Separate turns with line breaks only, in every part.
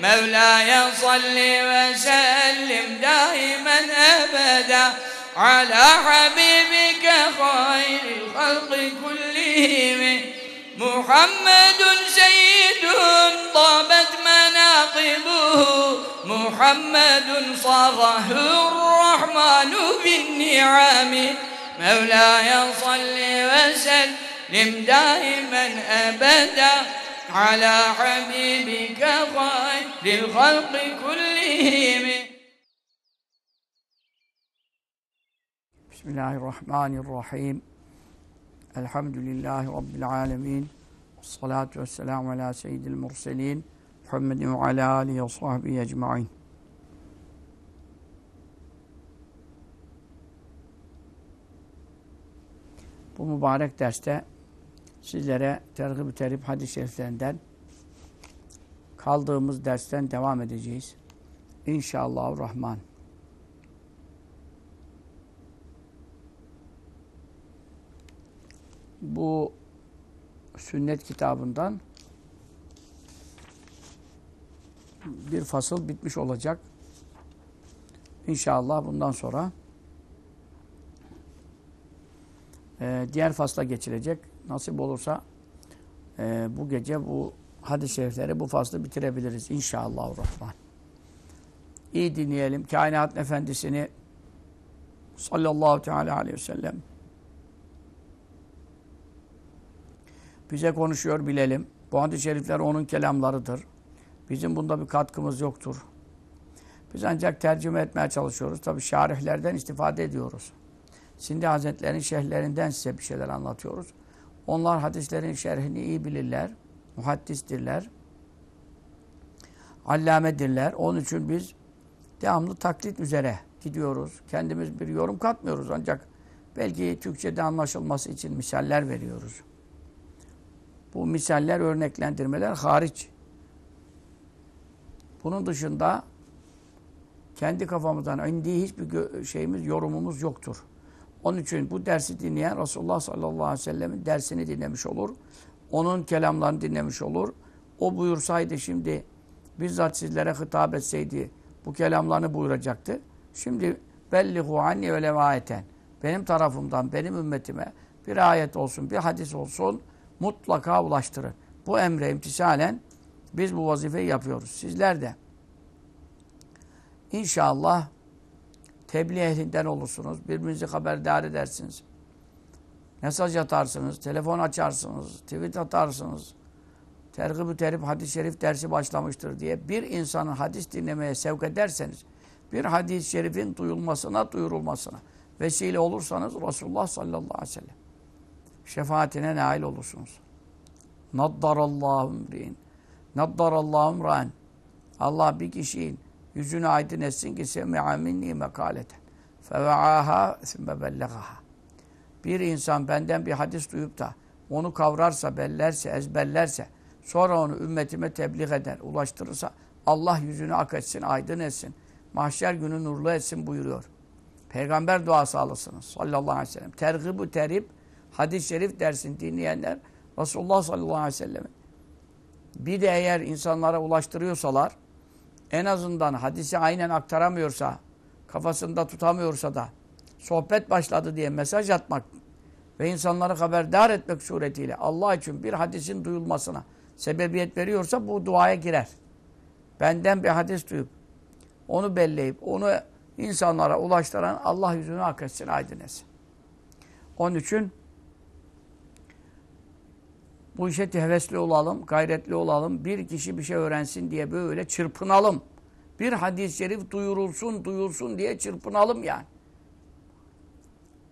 مولاي صل وسلم دائما أبدا على حبيبك خير الخلق كلهم محمد سيد طابت مناقبه محمد صاره الرحمن بالنعم مولاي صل وسلم دائما أبدا على حبيبك خير الخلق كلهم
بسم الله الرحمن الرحيم الحمد لله رب العالمين والصلاة والسلام على سيد المرسلين محمد وعلى آله وصحبه أجمعين Bu mübarek derste sizlere tergib-i terhib hadis-i şeriflerinden kaldığımız dersten devam edeceğiz. İnşallah Rahman. Bu sünnet kitabından bir fasıl bitmiş olacak. İnşallah bundan sonra e, diğer fasla geçilecek. Nasip olursa e, bu gece bu hadis-i şerifleri bu faslı bitirebiliriz inşallah rahman. İyi dinleyelim. Kainat efendisini sallallahu teala aleyhi ve sellem bize konuşuyor bilelim. Bu hadis-i şerifler onun kelamlarıdır. Bizim bunda bir katkımız yoktur. Biz ancak tercüme etmeye çalışıyoruz. Tabi şarihlerden istifade ediyoruz. Sindi Hazretleri'nin şehirlerinden size bir şeyler anlatıyoruz. Onlar hadislerin şerhini iyi bilirler. Muhaddistirler. Allamedirler. Onun için biz devamlı taklit üzere gidiyoruz. Kendimiz bir yorum katmıyoruz ancak belki Türkçe'de anlaşılması için misaller veriyoruz. Bu misaller, örneklendirmeler hariç. Bunun dışında kendi kafamızdan indiği hiçbir şeyimiz, yorumumuz yoktur. Onun için bu dersi dinleyen Resulullah sallallahu aleyhi ve sellemin dersini dinlemiş olur. Onun kelamlarını dinlemiş olur. O buyursaydı şimdi bizzat sizlere hitap etseydi bu kelamlarını buyuracaktı. Şimdi bellihu anni ve levayeten. Benim tarafımdan, benim ümmetime bir ayet olsun, bir hadis olsun mutlaka ulaştırın. Bu emre imtisalen biz bu vazifeyi yapıyoruz. Sizler de inşallah tebliğ ehlinden olursunuz. Birbirinizi haberdar edersiniz. Mesaj atarsınız, telefon açarsınız, tweet atarsınız. Tergib-ü terip hadis-i şerif dersi başlamıştır diye bir insanı hadis dinlemeye sevk ederseniz, bir hadis-i şerifin duyulmasına, duyurulmasına vesile olursanız Resulullah sallallahu aleyhi ve sellem şefaatine nail olursunuz. Naddarallahu mri'in. Naddarallahu mra'in. Allah bir kişiyi Yüzünü aydın etsin ki semi'a minni mekaleten. Feve'aha sümme bellegaha. Bir insan benden bir hadis duyup da onu kavrarsa, bellerse, ezberlerse, sonra onu ümmetime tebliğ eder, ulaştırırsa Allah yüzünü ak etsin, aydın etsin. Mahşer günü nurlu etsin buyuruyor. Peygamber duası alırsınız sallallahu aleyhi ve sellem. tergib terip, hadis-i şerif dersin dinleyenler Resulullah sallallahu aleyhi ve sellem'in. Bir de eğer insanlara ulaştırıyorsalar, en azından hadisi aynen aktaramıyorsa, kafasında tutamıyorsa da sohbet başladı diye mesaj atmak ve insanları haberdar etmek suretiyle Allah için bir hadisin duyulmasına sebebiyet veriyorsa bu duaya girer. Benden bir hadis duyup onu belleyip onu insanlara ulaştıran Allah yüzünü hak etsin, aydın etsin. Onun için bu işe hevesli olalım, gayretli olalım. Bir kişi bir şey öğrensin diye böyle çırpınalım. Bir hadis-i şerif duyurulsun, duyulsun diye çırpınalım yani.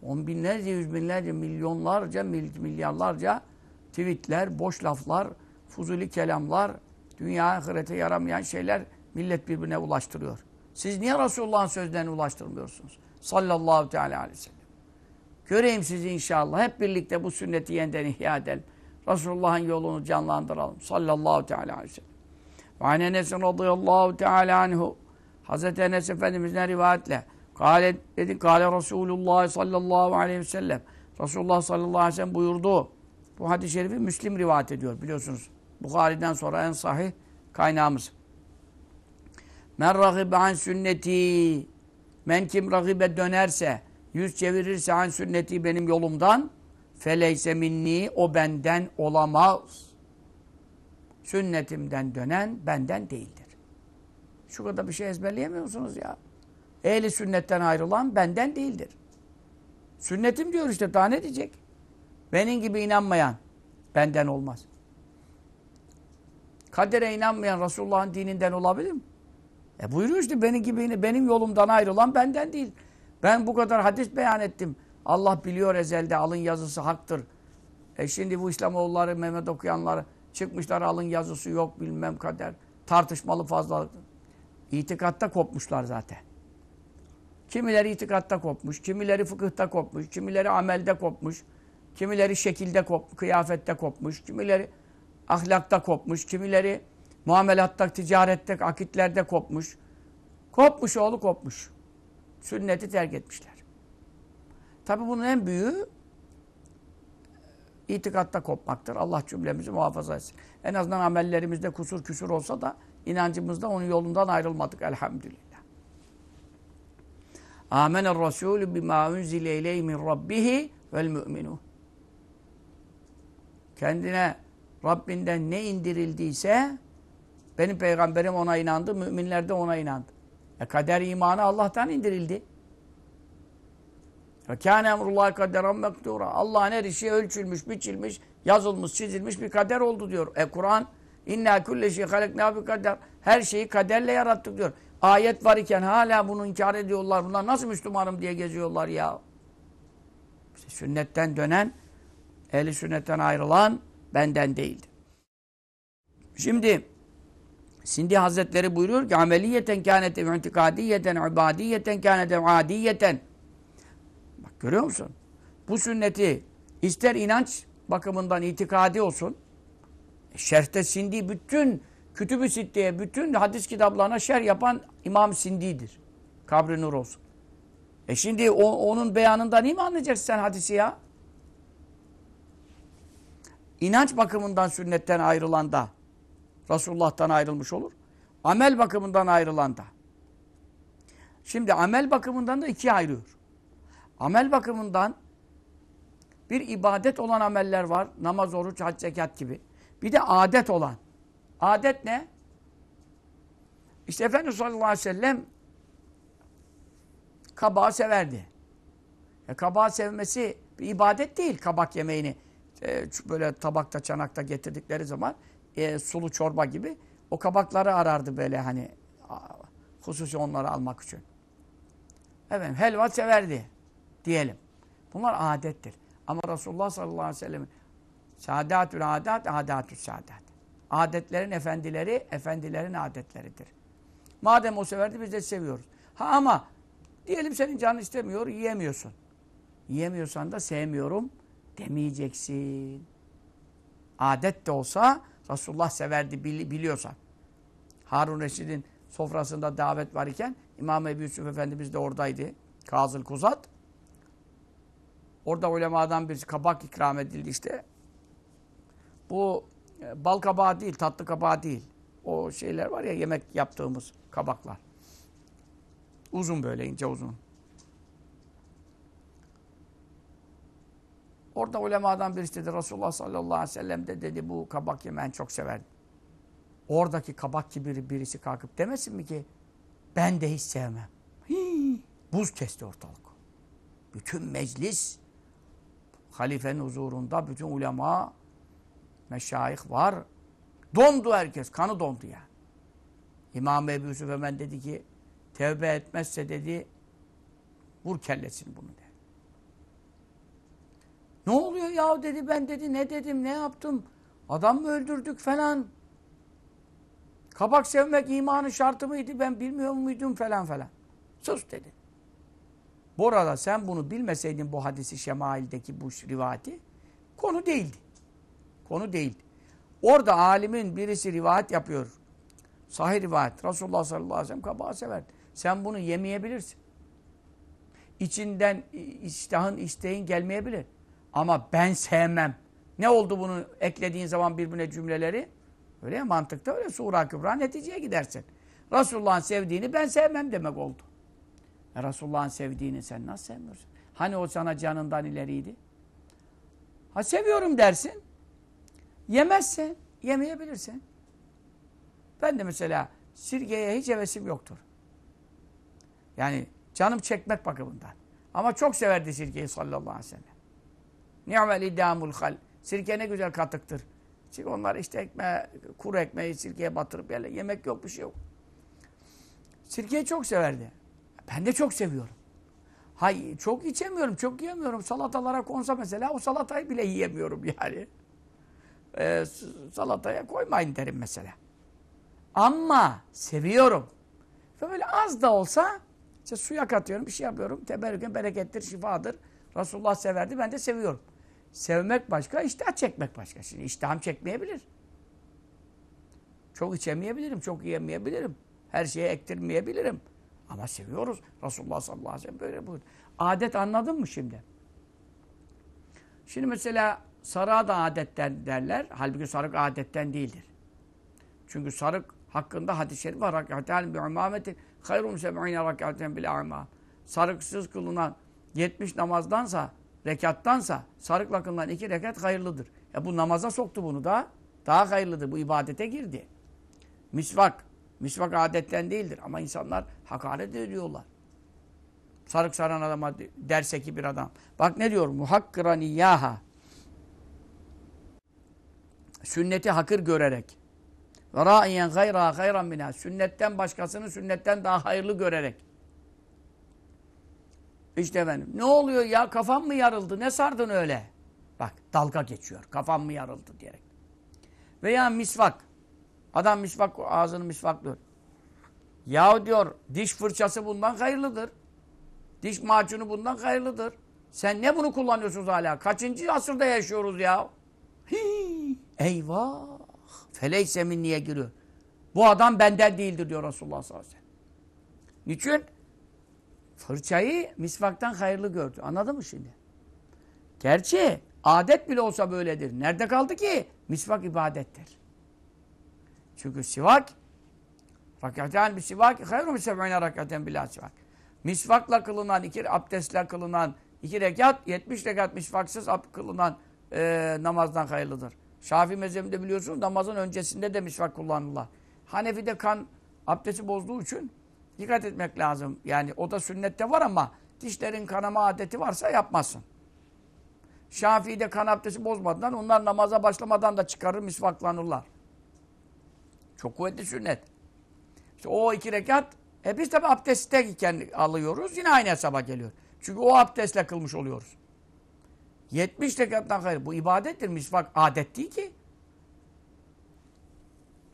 On binlerce, yüz binlerce, milyonlarca, milyarlarca tweetler, boş laflar, fuzuli kelamlar, dünya ahirete yaramayan şeyler millet birbirine ulaştırıyor. Siz niye Resulullah'ın sözlerini ulaştırmıyorsunuz? Sallallahu teala aleyhi ve sellem. Göreyim sizi inşallah. Hep birlikte bu sünneti yeniden ihya edelim. Resulullah'ın yolunu canlandıralım. Sallallahu teala aleyhi ve sellem. Ve an Enes'in radıyallahu teala anhu. Hazreti Enes Efendimiz'den rivayetle. Kale, dedi, kale Resulullah sallallahu aleyhi ve sellem. Resulullah sallallahu aleyhi ve sellem buyurdu. Bu hadis-i şerifi Müslim rivayet ediyor biliyorsunuz. Bukhari'den sonra en sahih kaynağımız. Men ragibe an sünneti. Men kim ragibe dönerse, yüz çevirirse an sünneti benim yolumdan feleyse minni o benden olamaz. Sünnetimden dönen benden değildir. Şu kadar bir şey ezberleyemiyorsunuz ya. Ehli sünnetten ayrılan benden değildir. Sünnetim diyor işte daha ne diyecek? Benim gibi inanmayan benden olmaz. Kadere inanmayan Resulullah'ın dininden olabilir mi? E buyuruyor işte benim gibi benim yolumdan ayrılan benden değil. Ben bu kadar hadis beyan ettim. Allah biliyor ezelde alın yazısı haktır. E şimdi bu İslamoğulları, Mehmet okuyanları çıkmışlar alın yazısı yok bilmem kader. Tartışmalı fazla. İtikatta kopmuşlar zaten. Kimileri itikatta kopmuş, kimileri fıkıhta kopmuş, kimileri amelde kopmuş, kimileri şekilde kopmuş, kıyafette kopmuş, kimileri ahlakta kopmuş, kimileri muamelatta, ticarette, akitlerde kopmuş. Kopmuş oğlu kopmuş. Sünneti terk etmişler. Tabi bunun en büyüğü e, itikatta kopmaktır. Allah cümlemizi muhafaza etsin. En azından amellerimizde kusur küsur olsa da inancımızda onun yolundan ayrılmadık elhamdülillah. Âmenel Resûlü bimâ unzile ileyh min rabbihi vel mü'minûn. Kendine Rabbinden ne indirildiyse benim peygamberim ona inandı, müminler de ona inandı. E kader imanı Allah'tan indirildi. Kâne emrullahi kaderan mektura. Allah'ın her işi şey ölçülmüş, biçilmiş, yazılmış, çizilmiş bir kader oldu diyor. E Kur'an inna külle şey halekna bi kader. Her şeyi kaderle yarattık diyor. Ayet var iken hala bunu inkar ediyorlar. Bunlar nasıl Müslümanım diye geziyorlar ya. İşte sünnetten dönen, eli sünnetten ayrılan benden değildi. Şimdi Sindi Hazretleri buyuruyor ki ameliyeten kânete intikadiyeten, ibadiyeten kânete adiyeten Görüyor musun? Bu sünneti ister inanç bakımından itikadi olsun, şerhte Sindi bütün kütübü sittiye, bütün hadis kitaplarına şer yapan İmam Sindi'dir. Kabri nur olsun. E şimdi o, onun beyanından iyi mi anlayacaksın sen hadisi ya? İnanç bakımından sünnetten ayrılan da Resulullah'tan ayrılmış olur. Amel bakımından ayrılan da. Şimdi amel bakımından da ikiye ayrılıyor amel bakımından bir ibadet olan ameller var. Namaz, oruç, hac, zekat gibi. Bir de adet olan. Adet ne? İşte Efendimiz sallallahu aleyhi ve sellem kabağı severdi. E, kabağı sevmesi bir ibadet değil kabak yemeğini. E, böyle tabakta, çanakta getirdikleri zaman e, sulu çorba gibi o kabakları arardı böyle hani hususi onları almak için. Efendim helva severdi diyelim. Bunlar adettir. Ama Resulullah sallallahu aleyhi ve sellem sadatül adat, adatül sadat. Adetlerin efendileri, efendilerin adetleridir. Madem o severdi biz de seviyoruz. Ha ama diyelim senin canın istemiyor, yiyemiyorsun. Yiyemiyorsan da sevmiyorum demeyeceksin. Adet de olsa Resulullah severdi bili biliyorsan. Harun Reşid'in sofrasında davet var iken İmam Ebu Yusuf Efendimiz de oradaydı. Kazıl Kuzat. Orada ulemadan bir kabak ikram edildi işte. Bu e, bal kabağı değil, tatlı kabağı değil. O şeyler var ya yemek yaptığımız kabaklar. Uzun böyle ince uzun. Orada ulemadan birisi dedi Resulullah sallallahu aleyhi ve sellem de dedi bu kabak yemeğini çok sever. Oradaki kabak gibi birisi kalkıp demesin mi ki ben de hiç sevmem. Hii, buz kesti ortalık. Bütün meclis halifenin huzurunda bütün ulema, meşayih var. Dondu herkes, kanı dondu yani. İmam Ebu Yusuf hemen dedi ki, tevbe etmezse dedi, vur kellesin bunu dedi. Ne oluyor ya dedi, ben dedi, ne dedim, ne yaptım? Adam mı öldürdük falan? Kabak sevmek imanın şartı mıydı, ben bilmiyor muydum falan falan. Sus dedi. Bu arada sen bunu bilmeseydin bu hadisi Şemail'deki bu rivati konu değildi. Konu değildi. Orada alimin birisi rivayet yapıyor. Sahih rivayet. Resulullah sallallahu aleyhi ve sellem kabağı sever. Sen bunu yemeyebilirsin. İçinden iştahın, isteğin gelmeyebilir. Ama ben sevmem. Ne oldu bunu eklediğin zaman birbirine cümleleri? Öyle ya mantıkta öyle. Sura kübra neticeye gidersin. Resulullah'ın sevdiğini ben sevmem demek oldu. E Resulullah'ın sevdiğini sen nasıl sevmiyorsun? Hani o sana canından ileriydi? Ha seviyorum dersin. Yemezsen, yemeyebilirsin. Ben de mesela sirgeye hiç hevesim yoktur. Yani canım çekmek bakımından. Ama çok severdi sirkeyi sallallahu aleyhi ve sellem. Ni'mel idamul hal. Sirke ne güzel katıktır. Çünkü onlar işte ekme, kuru ekmeği sirkeye batırıp yerler. Yemek yok bir şey yok. Sirkeyi çok severdi. Ben de çok seviyorum. Hay, çok içemiyorum, çok yiyemiyorum. Salatalara konsa mesela o salatayı bile yiyemiyorum yani. Ee, salataya koymayın derim mesela. Ama seviyorum. Ve böyle az da olsa işte suya katıyorum, bir şey yapıyorum. Teberrüken berekettir, şifadır. Resulullah severdi, ben de seviyorum. Sevmek başka, iştah çekmek başka. Şimdi iştahım çekmeyebilir. Çok içemeyebilirim, çok yiyemeyebilirim. Her şeye ektirmeyebilirim. Ama seviyoruz. Resulullah sallallahu aleyhi ve sellem böyle buyurdu. Adet anladın mı şimdi? Şimdi mesela sarığa da adetten derler. Halbuki sarık adetten değildir. Çünkü sarık hakkında hadis-i şerif var. Rakatâlin bi umâmetin hayrûm seb'îne rakâten bil amam. Sarıksız kılınan 70 namazdansa, rekattansa sarıkla kılınan iki rekat hayırlıdır. E bu namaza soktu bunu da. Daha hayırlıdır. Bu ibadete girdi. Misvak Misvak adetten değildir ama insanlar hakaret ediyorlar. Sarık saran adama derse ki bir adam. Bak ne diyor? Muhakkiraniyaha. Sünneti hakır görerek. Ve râiyen gayra gayran minâ. Sünnetten başkasını sünnetten daha hayırlı görerek. İşte efendim. Ne oluyor ya? Kafam mı yarıldı? Ne sardın öyle? Bak dalga geçiyor. Kafam mı yarıldı diyerek. Veya misvak. Adam misvak, ağzını misvaklıyor. Yahu diyor diş fırçası bundan hayırlıdır. Diş macunu bundan hayırlıdır. Sen ne bunu kullanıyorsunuz hala? Kaçıncı asırda yaşıyoruz ya? Hii, eyvah! Feleyse minniye giriyor. Bu adam benden değildir diyor Resulullah sallallahu aleyhi ve sellem. Niçin? Fırçayı misvaktan hayırlı gördü. Anladın mı şimdi? Gerçi adet bile olsa böyledir. Nerede kaldı ki? Misvak ibadettir. Çünkü sivak rakaten bir sivak hayır mı seb'ine rakaten bila sivak. Misvakla kılınan, iki abdestle kılınan iki rekat, yetmiş rekat misvaksız kılınan e, namazdan hayırlıdır. Şafii mezhebinde biliyorsunuz namazın öncesinde de misvak kullanırlar. Hanefi'de kan abdesti bozduğu için dikkat etmek lazım. Yani o da sünnette var ama dişlerin kanama adeti varsa yapmasın. Şafii'de kan abdesti bozmadan onlar namaza başlamadan da çıkarır misvaklanırlar. Çok kuvvetli sünnet. İşte o iki rekat e biz tabi abdestteyken alıyoruz. Yine aynı hesaba geliyor. Çünkü o abdestle kılmış oluyoruz. 70 rekattan hayır. Bu ibadettir. Misvak adet değil ki.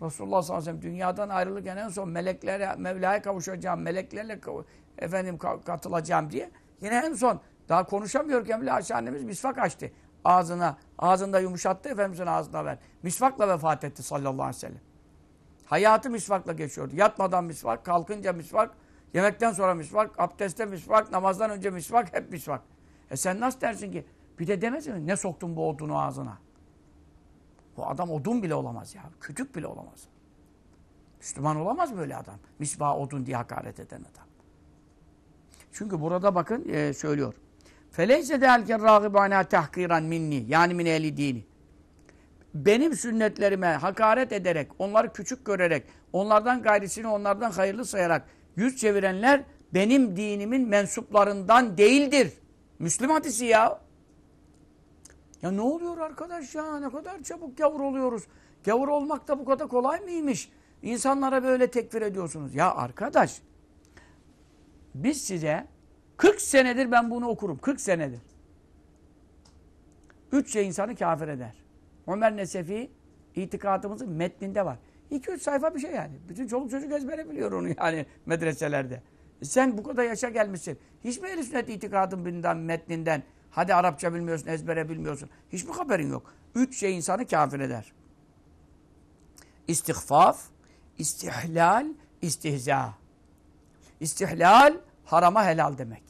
Resulullah sallallahu aleyhi ve sellem dünyadan ayrılırken en son meleklere, Mevla'ya kavuşacağım, meleklerle efendim katılacağım diye. Yine en son daha konuşamıyorken bile Ayşe annemiz misvak açtı. Ağzına, ağzında yumuşattı Efendimiz'in ağzına ver. Misvakla vefat etti sallallahu aleyhi ve sellem. Hayatı misvakla geçiyordu. Yatmadan misvak, kalkınca misvak, yemekten sonra misvak, abdestte misvak, namazdan önce misvak, hep misvak. E sen nasıl dersin ki? Bir de demesin mi? Ne soktun bu odunu ağzına? Bu adam odun bile olamaz ya. Küçük bile olamaz. Müslüman olamaz böyle adam. Misva odun diye hakaret eden adam. Çünkü burada bakın e, söylüyor. Feleyse de elken râgibâna tahkîran minni. Yani min ehli dini benim sünnetlerime hakaret ederek, onları küçük görerek, onlardan gayrisini onlardan hayırlı sayarak yüz çevirenler benim dinimin mensuplarından değildir. Müslüman hadisi ya. Ya ne oluyor arkadaş ya? Ne kadar çabuk gavur oluyoruz. Gavur olmak da bu kadar kolay mıymış? İnsanlara böyle tekfir ediyorsunuz. Ya arkadaş, biz size 40 senedir ben bunu okurum. 40 senedir. Üç şey insanı kafir eder. Ömer Nesefi itikadımızın metninde var. 2-3 sayfa bir şey yani. Bütün çoluk çocuk ezbere biliyor onu yani medreselerde. E sen bu kadar yaşa gelmişsin. Hiç mi ehl sünnet itikadın binden metninden hadi Arapça bilmiyorsun, ezbere bilmiyorsun. Hiç mi haberin yok? Üç şey insanı kafir eder. İstihfaf, istihlal, istihza. İstihlal harama helal demek.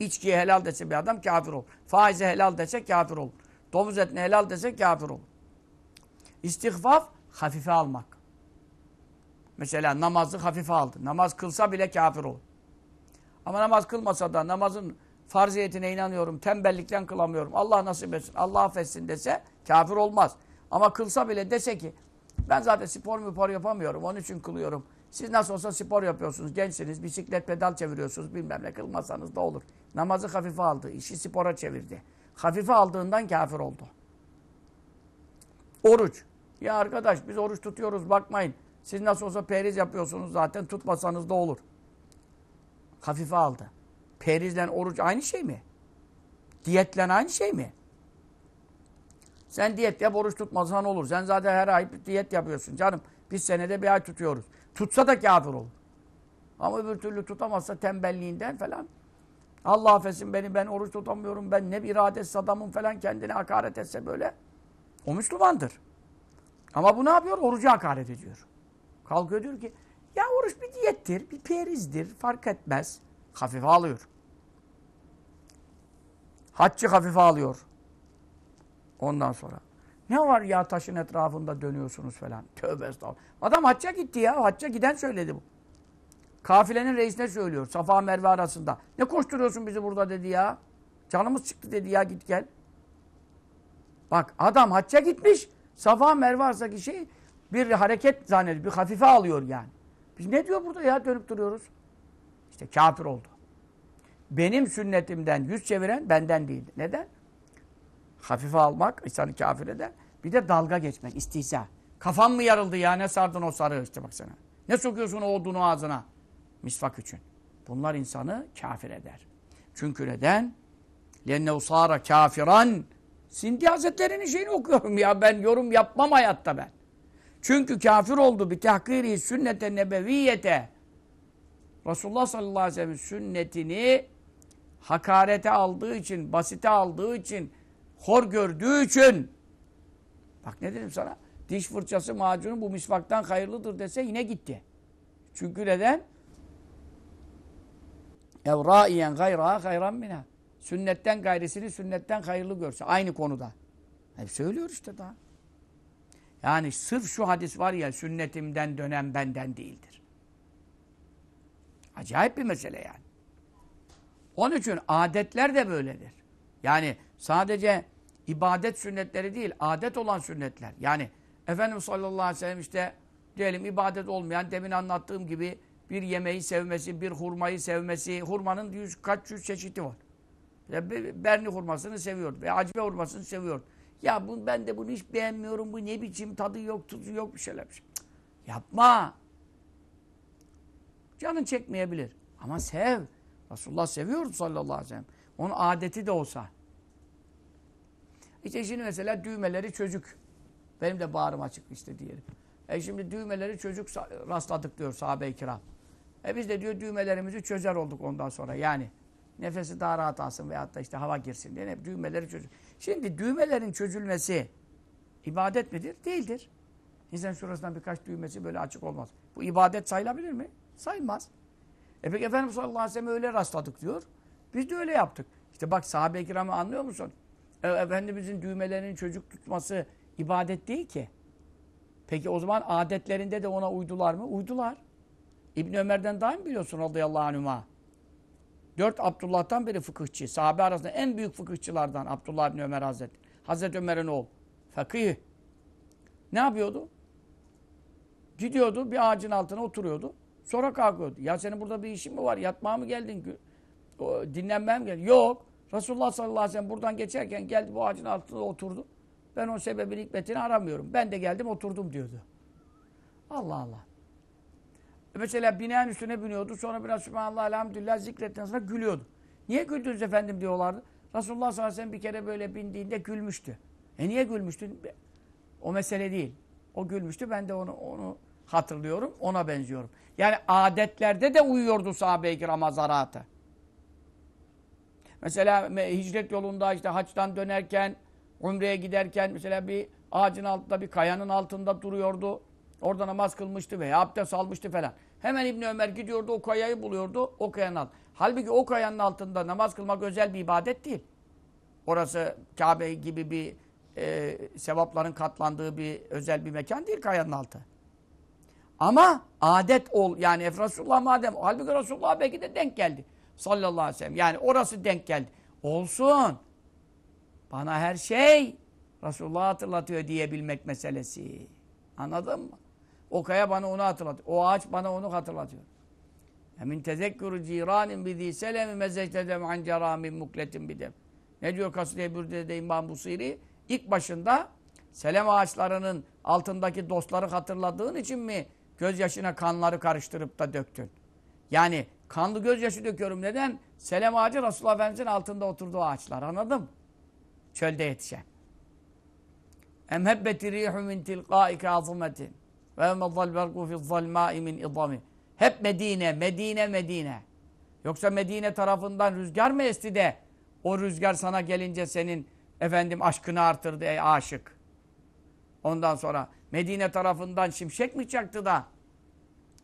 İçkiye helal dese bir adam kafir olur. Faize helal dese kafir olur. Domuz etini helal dese kafir olur. İstihfaf hafife almak. Mesela namazı hafife aldı. Namaz kılsa bile kafir olur. Ama namaz kılmasa da namazın farziyetine inanıyorum, tembellikten kılamıyorum, Allah nasip etsin, Allah affetsin dese kafir olmaz. Ama kılsa bile dese ki ben zaten spor müpor yapamıyorum, onun için kılıyorum. Siz nasıl olsa spor yapıyorsunuz, gençsiniz, bisiklet pedal çeviriyorsunuz, bilmem ne kılmasanız da olur. Namazı hafife aldı, işi spora çevirdi hafife aldığından kafir oldu. Oruç. Ya arkadaş biz oruç tutuyoruz bakmayın. Siz nasıl olsa periz yapıyorsunuz zaten tutmasanız da olur. Hafife aldı. Perizle oruç aynı şey mi? Diyetle aynı şey mi? Sen diyet yap oruç tutmasan olur. Sen zaten her ay diyet yapıyorsun canım. Biz senede bir ay tutuyoruz. Tutsa da kafir olur. Ama öbür türlü tutamazsa tembelliğinden falan Allah affetsin beni ben oruç tutamıyorum ben ne iradetsiz adamım falan kendine hakaret etse böyle. O Müslümandır. Ama bu ne yapıyor? Orucu hakaret ediyor. Kalkıyor diyor ki ya oruç bir diyettir, bir perizdir, fark etmez. Hafife alıyor. Haccı hafife alıyor. Ondan sonra. Ne var ya taşın etrafında dönüyorsunuz falan. Tövbe estağfurullah. Adam hacca gitti ya. Hacca giden söyledi bu. Kafilenin reisine söylüyor. Safa Merve arasında. Ne koşturuyorsun bizi burada dedi ya. Canımız çıktı dedi ya git gel. Bak adam hacca gitmiş. Safa Merve arasındaki şey bir hareket zannediyor. Bir hafife alıyor yani. Biz ne diyor burada ya dönüp duruyoruz. İşte kafir oldu. Benim sünnetimden yüz çeviren benden değildi. Neden? Hafife almak insanı kafir eder. Bir de dalga geçmek, istihza. Kafam mı yarıldı ya ne sardın o sarığı işte bak sana? Ne sokuyorsun o odunu ağzına? Misvak için. Bunlar insanı kafir eder. Çünkü neden? لَنَّوْ سَارَ kafiran. Sindi Hazretleri'nin şeyini okuyorum ya ben yorum yapmam hayatta ben. Çünkü kafir oldu bir tahkiri sünnete nebeviyete. Resulullah sallallahu aleyhi ve sellem sünnetini hakarete aldığı için, basite aldığı için, hor gördüğü için bak ne dedim sana? Diş fırçası macunu bu misvaktan hayırlıdır dese yine gitti. Çünkü neden? Ev râiyen gayra hayran minha. Sünnetten gayrisini sünnetten hayırlı görse. Aynı konuda. Hep söylüyor işte daha. Yani sırf şu hadis var ya sünnetimden dönen benden değildir. Acayip bir mesele yani. Onun için adetler de böyledir. Yani sadece ibadet sünnetleri değil, adet olan sünnetler. Yani Efendimiz sallallahu aleyhi ve sellem işte diyelim ibadet olmayan, demin anlattığım gibi bir yemeği sevmesi, bir hurmayı sevmesi. Hurmanın yüz, kaç yüz çeşidi var. Berni hurmasını seviyordu ve acıbe hurmasını seviyordu. Ya bu, ben de bunu hiç beğenmiyorum. Bu ne biçim tadı yok, tuzu yok bir şeyler. Bir Yapma. Canın çekmeyebilir. Ama sev. Resulullah seviyordu sallallahu aleyhi ve sellem. Onun adeti de olsa. İşte şimdi mesela düğmeleri çocuk. Benim de bağrım açık işte diyelim. E şimdi düğmeleri çocuk rastladık diyor sahabe-i kiram. E biz de diyor düğmelerimizi çözer olduk ondan sonra yani. Nefesi daha rahat alsın veyahut da işte hava girsin diye hep düğmeleri çözüyor. Şimdi düğmelerin çözülmesi ibadet midir? Değildir. İnsan şurasından birkaç düğmesi böyle açık olmaz. Bu ibadet sayılabilir mi? Sayılmaz. E peki Efendimiz sallallahu aleyhi ve sellem öyle rastladık diyor. Biz de öyle yaptık. İşte bak sahabe-i kiramı anlıyor musun? E, Efendimizin düğmelerinin çocuk tutması ibadet değil ki. Peki o zaman adetlerinde de ona uydular mı? Uydular. İbn Ömer'den daha mı biliyorsun radıyallahu anhuma? Dört Abdullah'tan biri fıkıhçı. Sahabe arasında en büyük fıkıhçılardan Abdullah İbni Ömer Hazretleri. Hazreti Ömer'in oğlu. Fakih. Ne yapıyordu? Gidiyordu bir ağacın altına oturuyordu. Sonra kalkıyordu. Ya senin burada bir işin mi var? Yatmaya mı geldin? Dinlenmeye mi geldin? Yok. Resulullah sallallahu aleyhi ve sellem buradan geçerken geldi bu ağacın altına oturdu. Ben onun sebebin hikmetini aramıyorum. Ben de geldim oturdum diyordu. Allah Allah. E mesela binen üstüne biniyordu. Sonra biraz Sübhanallah, Elhamdülillah zikrettikten sonra gülüyordu. Niye güldünüz efendim diyorlardı. Resulullah sallallahu aleyhi ve sellem bir kere böyle bindiğinde gülmüştü. E niye gülmüştün? O mesele değil. O gülmüştü. Ben de onu onu hatırlıyorum. Ona benziyorum. Yani adetlerde de uyuyordu sahabe-i kirama zaraatı. Mesela hicret yolunda işte haçtan dönerken, umreye giderken mesela bir ağacın altında, bir kayanın altında duruyordu. Orada namaz kılmıştı veya abdest almıştı falan. Hemen İbn Ömer gidiyordu o kayayı buluyordu o kayanın altında. Halbuki o kayanın altında namaz kılmak özel bir ibadet değil. Orası Kabe gibi bir e, sevapların katlandığı bir özel bir mekan değil kayanın altı. Ama adet ol yani Ef Resulullah madem halbuki Resulullah belki de denk geldi. Sallallahu aleyhi ve sellem. Yani orası denk geldi. Olsun. Bana her şey Resulullah hatırlatıyor diyebilmek meselesi. Anladın mı? O kaya bana onu hatırlatıyor. O ağaç bana onu hatırlatıyor. Emin tezekkürü ciranin bidî selemi mezzectedem an cerâmin mukletin bidem. Ne diyor Kaside Bürde'de İmam Busiri? İlk başında selem ağaçlarının altındaki dostları hatırladığın için mi gözyaşına kanları karıştırıp da döktün? Yani kanlı gözyaşı döküyorum. Neden? Selem ağacı Resulullah Efendimiz'in altında oturduğu ağaçlar. Anladın mı? Çölde yetişen. Emhebbeti rihü min tilkâike azumetin. Ve emmezzel berku fizzalmâi min idami. Hep Medine, Medine, Medine. Yoksa Medine tarafından rüzgar mı esti de o rüzgar sana gelince senin efendim aşkını artırdı ey aşık. Ondan sonra Medine tarafından şimşek mi çaktı da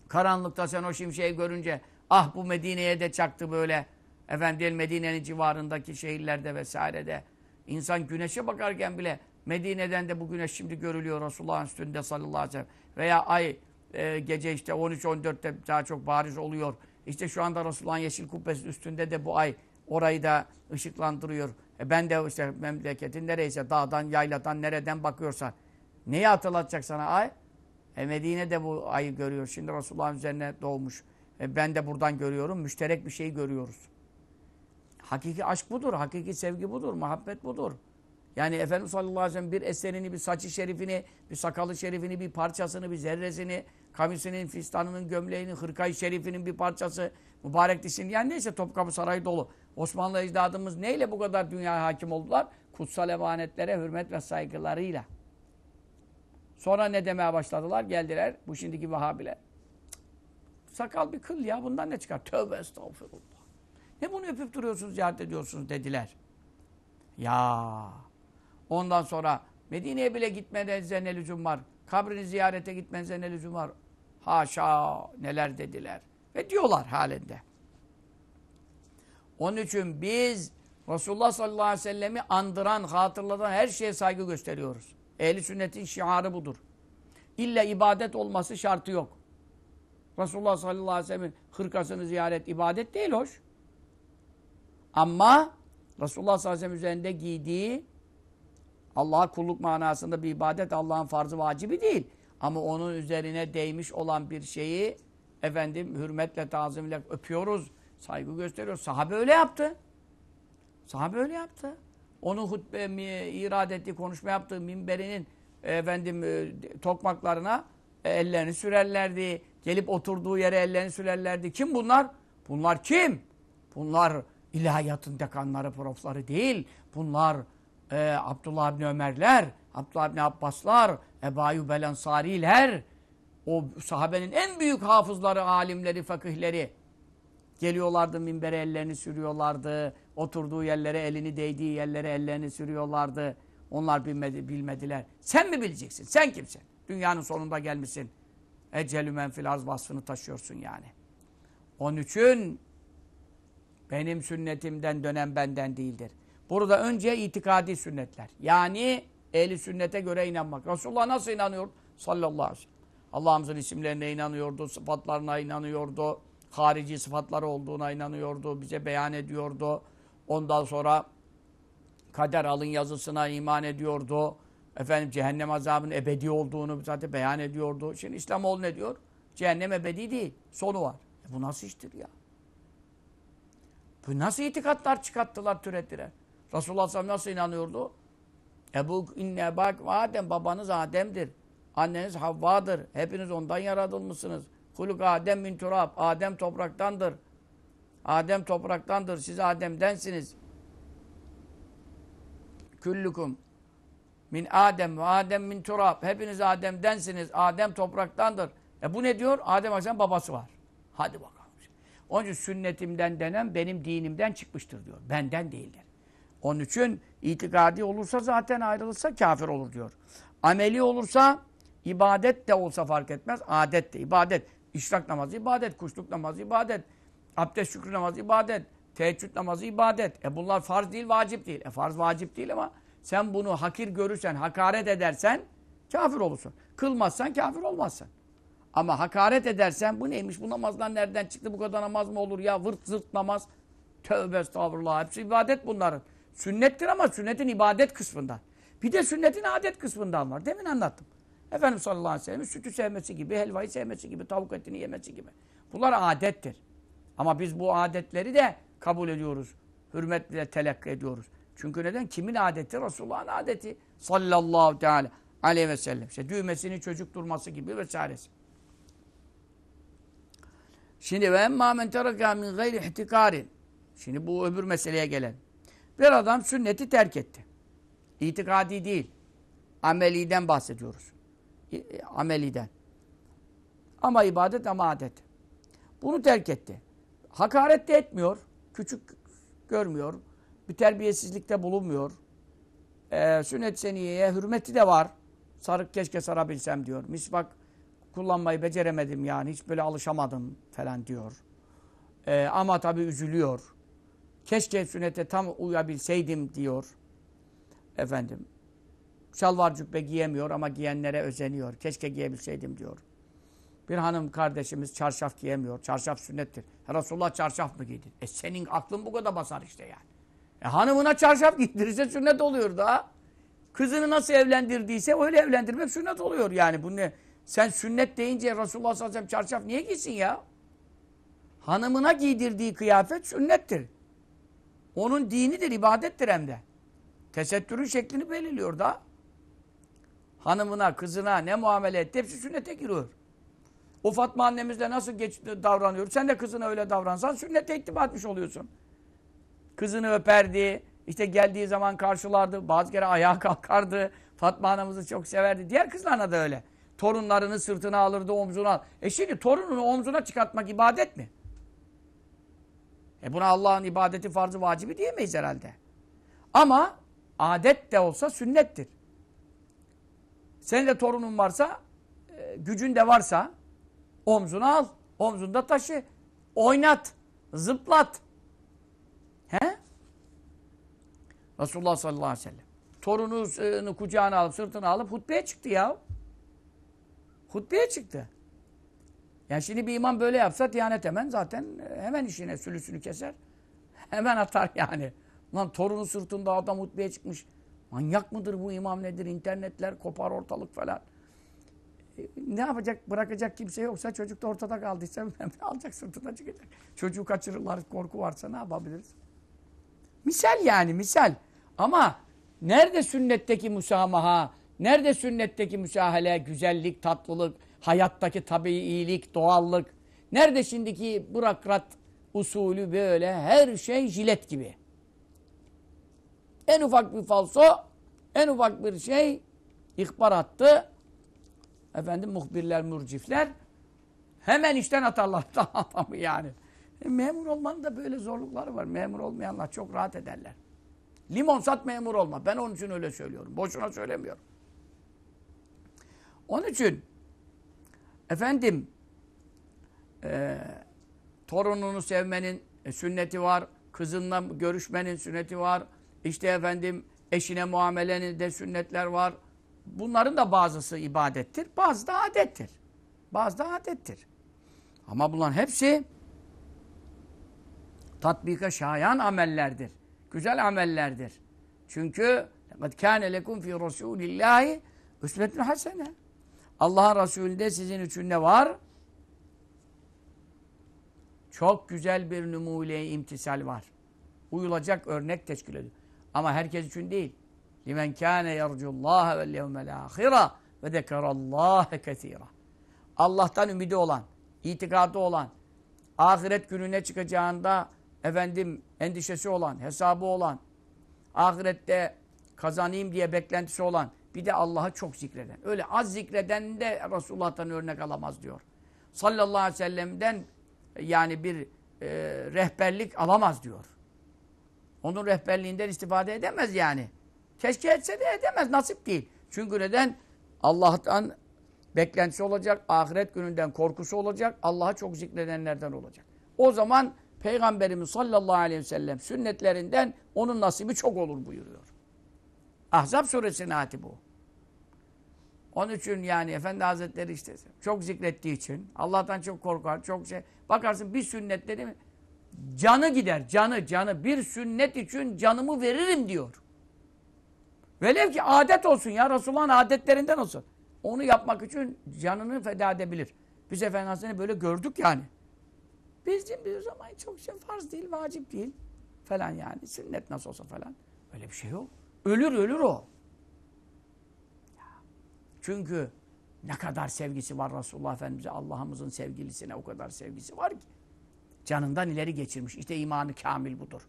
karanlıkta sen o şimşeği görünce ah bu Medine'ye de çaktı böyle efendim Medine'nin civarındaki şehirlerde vesairede. insan güneşe bakarken bile Medine'den de bugüne şimdi görülüyor Resulullah'ın üstünde sallallahu aleyhi ve sellem. Veya ay e, gece işte 13-14'te daha çok bariz oluyor. İşte şu anda Resulullah'ın yeşil kubbesinin üstünde de bu ay orayı da ışıklandırıyor. E ben de işte memleketin nereyse dağdan, yayladan, nereden bakıyorsa neyi hatırlatacak sana ay? E Medine bu ayı görüyor. Şimdi Resulullah'ın üzerine doğmuş. E ben de buradan görüyorum. Müşterek bir şey görüyoruz. Hakiki aşk budur. Hakiki sevgi budur. Muhabbet budur. Yani Efendimiz sallallahu aleyhi ve sellem bir eserini, bir saçı şerifini, bir sakalı şerifini, bir parçasını, bir zerresini, kamisinin, fistanının, gömleğinin, hırkayı şerifinin bir parçası, mübarek dişini. Yani neyse Topkapı Sarayı dolu. Osmanlı ecdadımız neyle bu kadar dünya hakim oldular? Kutsal emanetlere hürmet ve saygılarıyla. Sonra ne demeye başladılar? Geldiler bu şimdiki Vahabiler. Sakal bir kıl ya bundan ne çıkar? Tövbe estağfurullah. Ne bunu öpüp duruyorsunuz, ziyaret ediyorsunuz dediler. Ya Ondan sonra Medine'ye bile gitmenize ne lüzum var? Kabrini ziyarete gitmenize ne lüzum var? Haşa neler dediler. Ve diyorlar halinde. Onun için biz Resulullah sallallahu aleyhi ve sellemi andıran, hatırlatan her şeye saygı gösteriyoruz. Ehli sünnetin şiarı budur. İlla ibadet olması şartı yok. Resulullah sallallahu aleyhi ve sellem'in hırkasını ziyaret ibadet değil hoş. Ama Resulullah sallallahu aleyhi ve sellem üzerinde giydiği Allah'a kulluk manasında bir ibadet Allah'ın farzı vacibi değil. Ama onun üzerine değmiş olan bir şeyi efendim hürmetle, tazimle öpüyoruz, saygı gösteriyoruz. Sahabe öyle yaptı. Sahabe öyle yaptı. Onun hutbe, irad ettiği, konuşma yaptığı minberinin efendim e, tokmaklarına e, ellerini sürerlerdi. Gelip oturduğu yere ellerini sürerlerdi. Kim bunlar? Bunlar kim? Bunlar ilahiyatın dekanları, profları değil. Bunlar e, Abdullah bin Ömerler, Abdullah bin Abbaslar, Ebayü Belensariler, o sahabenin en büyük hafızları, alimleri, fakihleri geliyorlardı minbere ellerini sürüyorlardı. Oturduğu yerlere elini değdiği yerlere ellerini sürüyorlardı. Onlar bilmedi, bilmediler. Sen mi bileceksin? Sen kimsin? Dünyanın sonunda gelmişsin. Ecelü menfil arz vasfını taşıyorsun yani. Onun için benim sünnetimden dönen benden değildir. Burada önce itikadi sünnetler. Yani ehli sünnete göre inanmak. Resulullah nasıl inanıyor? Sallallahu aleyhi ve sellem. Allah'ımızın isimlerine inanıyordu, sıfatlarına inanıyordu. Harici sıfatları olduğuna inanıyordu, bize beyan ediyordu. Ondan sonra kader alın yazısına iman ediyordu. Efendim cehennem azabının ebedi olduğunu zaten beyan ediyordu. Şimdi İslam ol ne diyor? Cehennem ebedi değil, sonu var. E bu nasıl iştir ya? Bu nasıl itikatlar çıkarttılar, türettiler? Resulullah sallallahu aleyhi ve sellem nasıl inanıyordu? Ebu inne bak Adem babanız Adem'dir. Anneniz Havva'dır. Hepiniz ondan yaratılmışsınız. Kuluk Adem min turab. Adem topraktandır. Adem topraktandır. Siz Adem'densiniz. Küllükum min Adem ve Adem min turab. Hepiniz Adem'densiniz. Adem topraktandır. E bu ne diyor? Adem Aleyhisselam babası var. Hadi bakalım. Onun için sünnetimden denen benim dinimden çıkmıştır diyor. Benden değil. Onun için itikadi olursa zaten ayrılırsa kafir olur diyor. Ameli olursa ibadet de olsa fark etmez. Adet de ibadet. İşrak namazı ibadet. Kuşluk namazı ibadet. Abdest şükrü namazı ibadet. Teheccüd namazı ibadet. E bunlar farz değil, vacip değil. E farz vacip değil ama sen bunu hakir görürsen, hakaret edersen kafir olursun. Kılmazsan kafir olmazsın. Ama hakaret edersen bu neymiş, bu namazdan nereden çıktı, bu kadar namaz mı olur ya, vırt zırt namaz. Tövbe estağfurullah, hepsi ibadet bunların. Sünnettir ama sünnetin ibadet kısmında Bir de sünnetin adet kısmından var. Demin anlattım. Efendim sallallahu aleyhi ve sellem'in sütü sevmesi gibi, helvayı sevmesi gibi, tavuk etini yemesi gibi. Bunlar adettir. Ama biz bu adetleri de kabul ediyoruz. Hürmetle telakki ediyoruz. Çünkü neden? Kimin adeti? Resulullah'ın adeti. Sallallahu teala aleyhi ve sellem. İşte düğmesini çocuk durması gibi vesairesi. Şimdi ve emmâ men terakâ min gayri ihtikârin. Şimdi bu öbür meseleye gelen. Bir adam sünneti terk etti. İtikadi değil. Ameliden bahsediyoruz. E, e, ameliden. Ama ibadet ama adet. Bunu terk etti. Hakaret de etmiyor. Küçük görmüyor. Bir terbiyesizlikte bulunmuyor. Ee, sünnet seniyeye hürmeti de var. Sarık keşke sarabilsem diyor. Misvak kullanmayı beceremedim yani. Hiç böyle alışamadım falan diyor. Ee, ama tabii üzülüyor. Keşke sünnete tam uyabilseydim diyor. Efendim. Şalvar cübbe giyemiyor ama giyenlere özeniyor. Keşke giyebilseydim diyor. Bir hanım kardeşimiz çarşaf giyemiyor. Çarşaf sünnettir. Resulullah çarşaf mı giydi? E senin aklın bu kadar basar işte yani. E hanımına çarşaf giydirirse sünnet oluyor da. Kızını nasıl evlendirdiyse öyle evlendirmek sünnet oluyor yani. Bu ne? Sen sünnet deyince Resulullah sallallahu aleyhi ve sellem çarşaf niye giysin ya? Hanımına giydirdiği kıyafet sünnettir. Onun dinidir, ibadettir hem de. Tesettürün şeklini belirliyor da. Hanımına, kızına ne muamele etti hepsi sünnete giriyor. O Fatma annemizle nasıl geç, davranıyor? Sen de kızına öyle davransan sünnete ittiba etmiş oluyorsun. Kızını öperdi, işte geldiği zaman karşılardı, bazı kere ayağa kalkardı. Fatma anamızı çok severdi. Diğer kızlarına da öyle. Torunlarını sırtına alırdı, omzuna. E şimdi torununu omzuna çıkartmak ibadet mi? E buna Allah'ın ibadeti farzı vacibi diyemeyiz herhalde. Ama adet de olsa sünnettir. Senin de torunun varsa, e, gücün de varsa omzuna al, omzunda taşı, oynat, zıplat. He? Resulullah sallallahu aleyhi ve sellem. Torununu kucağına alıp, sırtına alıp hutbeye çıktı ya. Hutbeye çıktı. Yani şimdi bir imam böyle yapsa Diyanet hemen zaten hemen işine sülüsünü keser. Hemen atar yani. Lan torunu sırtında adam hutbeye çıkmış. Manyak mıdır bu imam nedir? İnternetler kopar ortalık falan. E, ne yapacak? Bırakacak kimse yoksa çocuk da ortada kaldıysa alacak sırtına çıkacak. Çocuğu kaçırırlar korku varsa ne yapabiliriz? Misal yani misal. Ama nerede sünnetteki musamaha? Nerede sünnetteki müsahale, güzellik, tatlılık? hayattaki tabii iyilik, doğallık. Nerede şimdiki bürokrat usulü böyle her şey jilet gibi. En ufak bir falso, en ufak bir şey ihbar attı. Efendim muhbirler, murcifler hemen işten atarlar adamı yani. E, memur olmanın da böyle zorlukları var. Memur olmayanlar çok rahat ederler. Limon sat memur olma. Ben onun için öyle söylüyorum. Boşuna söylemiyorum. Onun için Efendim e, torununu sevmenin e, sünneti var. Kızınla görüşmenin sünneti var. İşte efendim eşine muamelenin de sünnetler var. Bunların da bazısı ibadettir. Bazı da adettir. Bazı da adettir. Ama bunların hepsi tatbika şayan amellerdir. Güzel amellerdir. Çünkü لَقَدْ كَانَ لَكُمْ ف۪ي رَسُولِ hasene. Allah'ın Resulü'nde sizin için ne var? Çok güzel bir numune imtisal var. Uyulacak örnek teşkil ediyor. Ama herkes için değil. Limen kâne yercullâhe vel yevmel âhira ve zekerallâhe kesîrâ. Allah'tan ümidi olan, itikadı olan, ahiret gününe çıkacağında efendim endişesi olan, hesabı olan, ahirette kazanayım diye beklentisi olan, bir de Allah'ı çok zikreden. Öyle az zikreden de Resulullah'tan örnek alamaz diyor. Sallallahu aleyhi ve sellem'den e, yani bir e, rehberlik alamaz diyor. Onun rehberliğinden istifade edemez yani. Keşke etse de edemez. Nasip değil. Çünkü neden? Allah'tan beklentisi olacak. Ahiret gününden korkusu olacak. Allah'ı çok zikredenlerden olacak. O zaman Peygamberimiz sallallahu aleyhi ve sellem sünnetlerinden onun nasibi çok olur buyuruyor. Ahzab suresinin ayeti bu. Onun için yani Efendi Hazretleri işte çok zikrettiği için Allah'tan çok korkar, çok şey. Bakarsın bir sünnetleri mi? Canı gider, canı, canı. Bir sünnet için canımı veririm diyor. Velev ki adet olsun ya Resulullah'ın adetlerinden olsun. Onu yapmak için canını feda edebilir. Biz Efendi Hazretleri böyle gördük yani. Bizim bir zaman çok şey farz değil, vacip değil falan yani. Sünnet nasıl olsa falan. Öyle bir şey yok. Ölür ölür o. Çünkü ne kadar sevgisi var Resulullah Efendimiz'e Allah'ımızın sevgilisine o kadar sevgisi var ki. Canından ileri geçirmiş. İşte imanı kamil budur.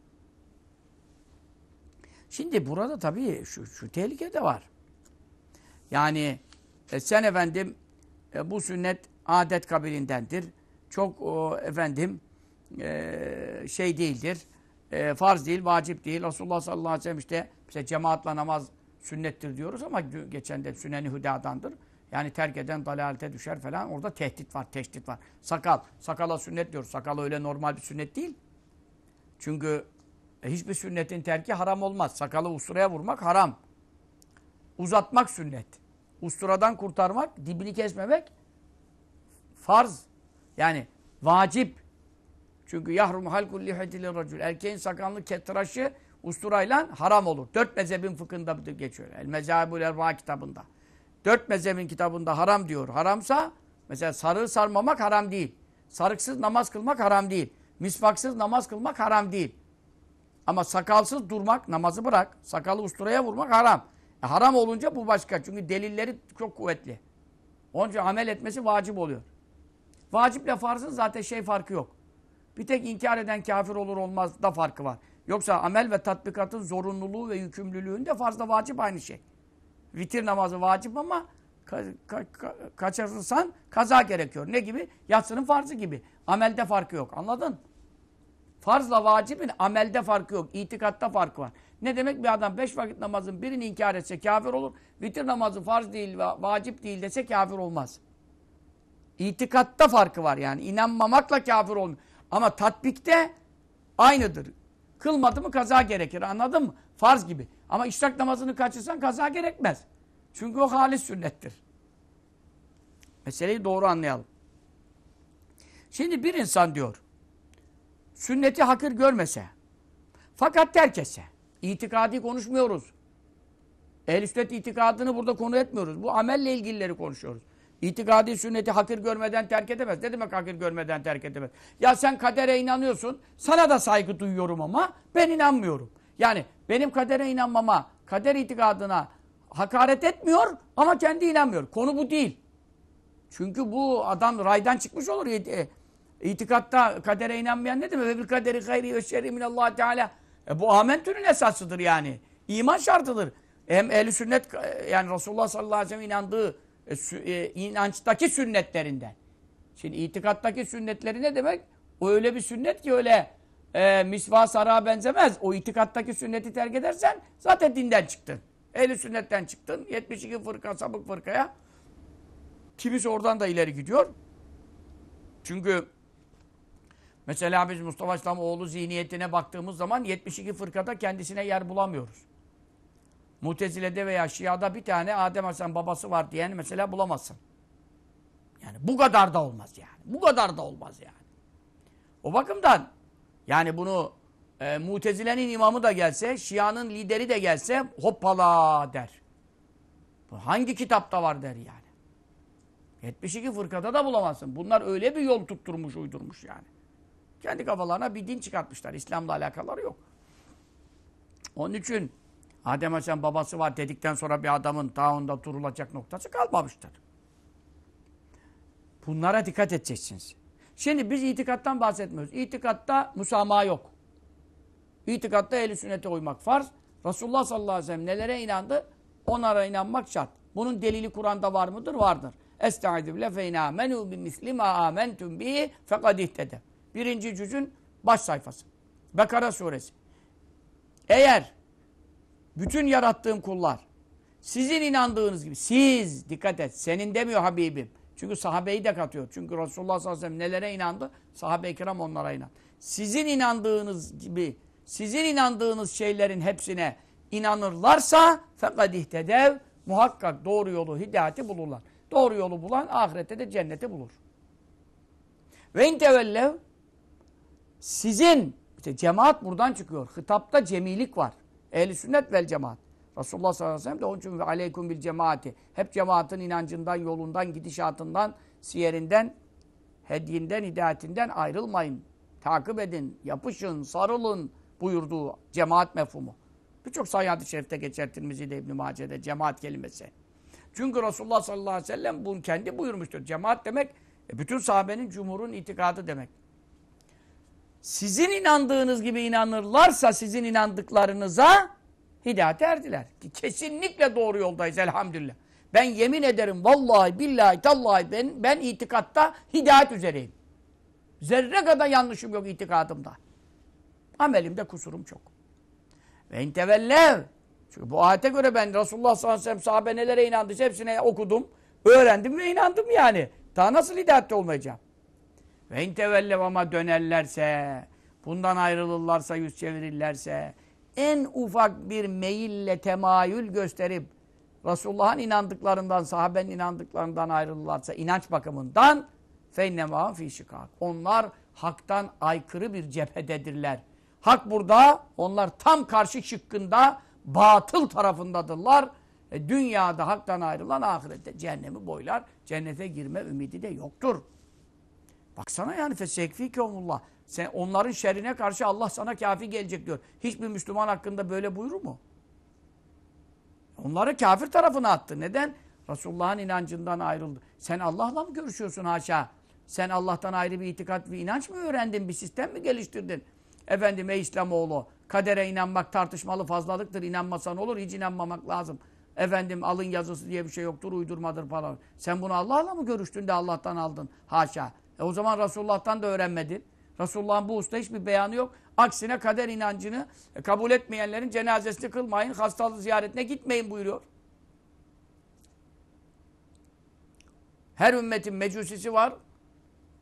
Şimdi burada tabii şu, şu tehlike de var. Yani e, sen efendim e, bu sünnet adet kabilindendir. Çok o, efendim e, şey değildir e, farz değil, vacip değil. Resulullah sallallahu aleyhi ve sellem işte, işte cemaatle namaz sünnettir diyoruz ama geçen de sünneni hüdadandır. Yani terk eden dalalete düşer falan. Orada tehdit var, tehdit var. Sakal. Sakala sünnet diyoruz. Sakal öyle normal bir sünnet değil. Çünkü e, hiçbir sünnetin terki haram olmaz. Sakalı usturaya vurmak haram. Uzatmak sünnet. Usturadan kurtarmak, dibini kesmemek farz. Yani vacip. Çünkü yahrum halkul lihedili racül. Erkeğin sakallı ketraşı usturayla haram olur. Dört mezhebin fıkhında geçiyor. El mezhabul erba kitabında. Dört mezhebin kitabında haram diyor. Haramsa mesela sarığı sarmamak haram değil. Sarıksız namaz kılmak haram değil. Misvaksız namaz kılmak haram değil. Ama sakalsız durmak, namazı bırak, sakalı usturaya vurmak haram. E, haram olunca bu başka. Çünkü delilleri çok kuvvetli. Onun için amel etmesi vacip oluyor. Vaciple farzın zaten şey farkı yok. Bir tek inkar eden kafir olur olmaz da farkı var. Yoksa amel ve tatbikatın zorunluluğu ve yükümlülüğünde fazla vacip aynı şey. Vitir namazı vacip ama ka ka ka kaçırırsan kaza gerekiyor. Ne gibi? Yatsının farzı gibi. Amelde farkı yok. Anladın? Farzla vacibin amelde farkı yok. İtikatta farkı var. Ne demek bir adam beş vakit namazın birini inkar etse kafir olur. Vitir namazı farz değil ve vacip değil dese kafir olmaz. İtikatta farkı var yani. İnanmamakla kafir olmuyor. Ama tatbikte aynıdır. Kılmadı mı kaza gerekir anladın mı? Farz gibi. Ama işrak namazını kaçırsan kaza gerekmez. Çünkü o halis sünnettir. Meseleyi doğru anlayalım. Şimdi bir insan diyor, sünneti hakir görmese, fakat terk etse, itikadi konuşmuyoruz. Ehl-i sünnet itikadını burada konu etmiyoruz. Bu amelle ilgilileri konuşuyoruz. İtikadi sünneti hakir görmeden terk edemez. Ne demek hakir görmeden terk edemez? Ya sen kadere inanıyorsun. Sana da saygı duyuyorum ama ben inanmıyorum. Yani benim kadere inanmama, kader itikadına hakaret etmiyor ama kendi inanmıyor. Konu bu değil. Çünkü bu adam raydan çıkmış olur. E, itikatta kadere inanmayan ne demek? Bir kaderi gayri ve şerri minallah teala. E bu amentünün esasıdır yani. İman şartıdır. Hem ehl sünnet e, yani Resulullah sallallahu aleyhi ve sellem inandığı e, e, inançtaki sünnetlerinden. Şimdi itikattaki sünnetleri ne demek? O öyle bir sünnet ki öyle e, misva sarığa benzemez. O itikattaki sünneti terk edersen zaten dinden çıktın. Ehli sünnetten çıktın. 72 fırka, sabık fırkaya. Kimisi oradan da ileri gidiyor. Çünkü mesela biz Mustafa İslam oğlu zihniyetine baktığımız zaman 72 fırkada kendisine yer bulamıyoruz. Mutezile'de veya Şia'da bir tane Adem Aleyhisselam babası var diyen mesela bulamazsın. Yani bu kadar da olmaz yani. Bu kadar da olmaz yani. O bakımdan yani bunu e, Mutezile'nin imamı da gelse, Şia'nın lideri de gelse hoppala der. Bu hangi kitapta var der yani. 72 fırkada da bulamazsın. Bunlar öyle bir yol tutturmuş, uydurmuş yani. Kendi kafalarına bir din çıkartmışlar. İslam'la alakaları yok. Onun için Adem Aleyhisselam babası var dedikten sonra bir adamın taunda durulacak noktası kalmamıştır. Bunlara dikkat edeceksiniz. Şimdi biz itikattan bahsetmiyoruz. İtikatta musamaha yok. İtikatta eli sünnete uymak farz. Resulullah sallallahu aleyhi ve sellem nelere inandı? Onlara inanmak şart. Bunun delili Kur'an'da var mıdır? Vardır. Estaizu bile fe inâmenû bimisli mâ âmentüm bihi fekad ihtede. Birinci cüzün baş sayfası. Bekara suresi. Eğer bütün yarattığım kullar. Sizin inandığınız gibi. Siz dikkat et. Senin demiyor Habibim. Çünkü sahabeyi de katıyor. Çünkü Resulullah sallallahu aleyhi ve sellem nelere inandı? Sahabe-i kiram onlara inandı. Sizin inandığınız gibi, sizin inandığınız şeylerin hepsine inanırlarsa fakat ihtedev muhakkak doğru yolu, hidayeti bulurlar. Doğru yolu bulan ahirette de cenneti bulur. Ve intevellev sizin işte cemaat buradan çıkıyor. Hitapta cemilik var. Ehli sünnet vel cemaat. Resulullah sallallahu aleyhi ve sellem de onun için ve aleykum bil cemaati. Hep cemaatin inancından, yolundan, gidişatından, siyerinden, hediyinden, hidayetinden ayrılmayın. Takip edin, yapışın, sarılın buyurduğu cemaat mefhumu. Birçok sayı şerifte geçer Tirmizi'de İbn-i Mace'de cemaat kelimesi. Çünkü Resulullah sallallahu aleyhi ve sellem bunu kendi buyurmuştur. Cemaat demek e, bütün sahabenin cumhurun itikadı demek sizin inandığınız gibi inanırlarsa sizin inandıklarınıza hidayet erdiler. Ki kesinlikle doğru yoldayız elhamdülillah. Ben yemin ederim vallahi billahi tallahi ben, ben itikatta hidayet üzereyim. Zerre kadar yanlışım yok itikadımda. Amelimde kusurum çok. Ve intevellev. Çünkü bu ayete göre ben Resulullah sallallahu aleyhi ve sellem sahabe nelere inandıysa hepsine okudum, öğrendim ve inandım yani. Daha nasıl hidayette olmayacağım? Ve intevellev ama dönerlerse, bundan ayrılırlarsa, yüz çevirirlerse, en ufak bir meyille temayül gösterip, Resulullah'ın inandıklarından, sahabenin inandıklarından ayrılırlarsa, inanç bakımından, feynnema fi Onlar haktan aykırı bir cephededirler. Hak burada, onlar tam karşı şıkkında, batıl tarafındadırlar. E, dünyada haktan ayrılan ahirette cehennemi boylar. Cennete girme ümidi de yoktur. Baksana yani fesekfikumullah. Sen onların şerrine karşı Allah sana kafi gelecek diyor. Hiçbir Müslüman hakkında böyle buyurur mu? Onları kafir tarafına attı. Neden? Resulullah'ın inancından ayrıldı. Sen Allah'la mı görüşüyorsun haşa? Sen Allah'tan ayrı bir itikat ve inanç mı öğrendin? Bir sistem mi geliştirdin? Efendim ey İslamoğlu kadere inanmak tartışmalı fazlalıktır. İnanmasan olur hiç inanmamak lazım. Efendim alın yazısı diye bir şey yoktur uydurmadır falan. Sen bunu Allah'la mı görüştün de Allah'tan aldın? Haşa. E o zaman Resulullah'tan da öğrenmedin. Resulullah'ın bu usta hiçbir beyanı yok. Aksine kader inancını e, kabul etmeyenlerin cenazesini kılmayın, hastalığı ziyaretine gitmeyin buyuruyor. Her ümmetin mecusisi var.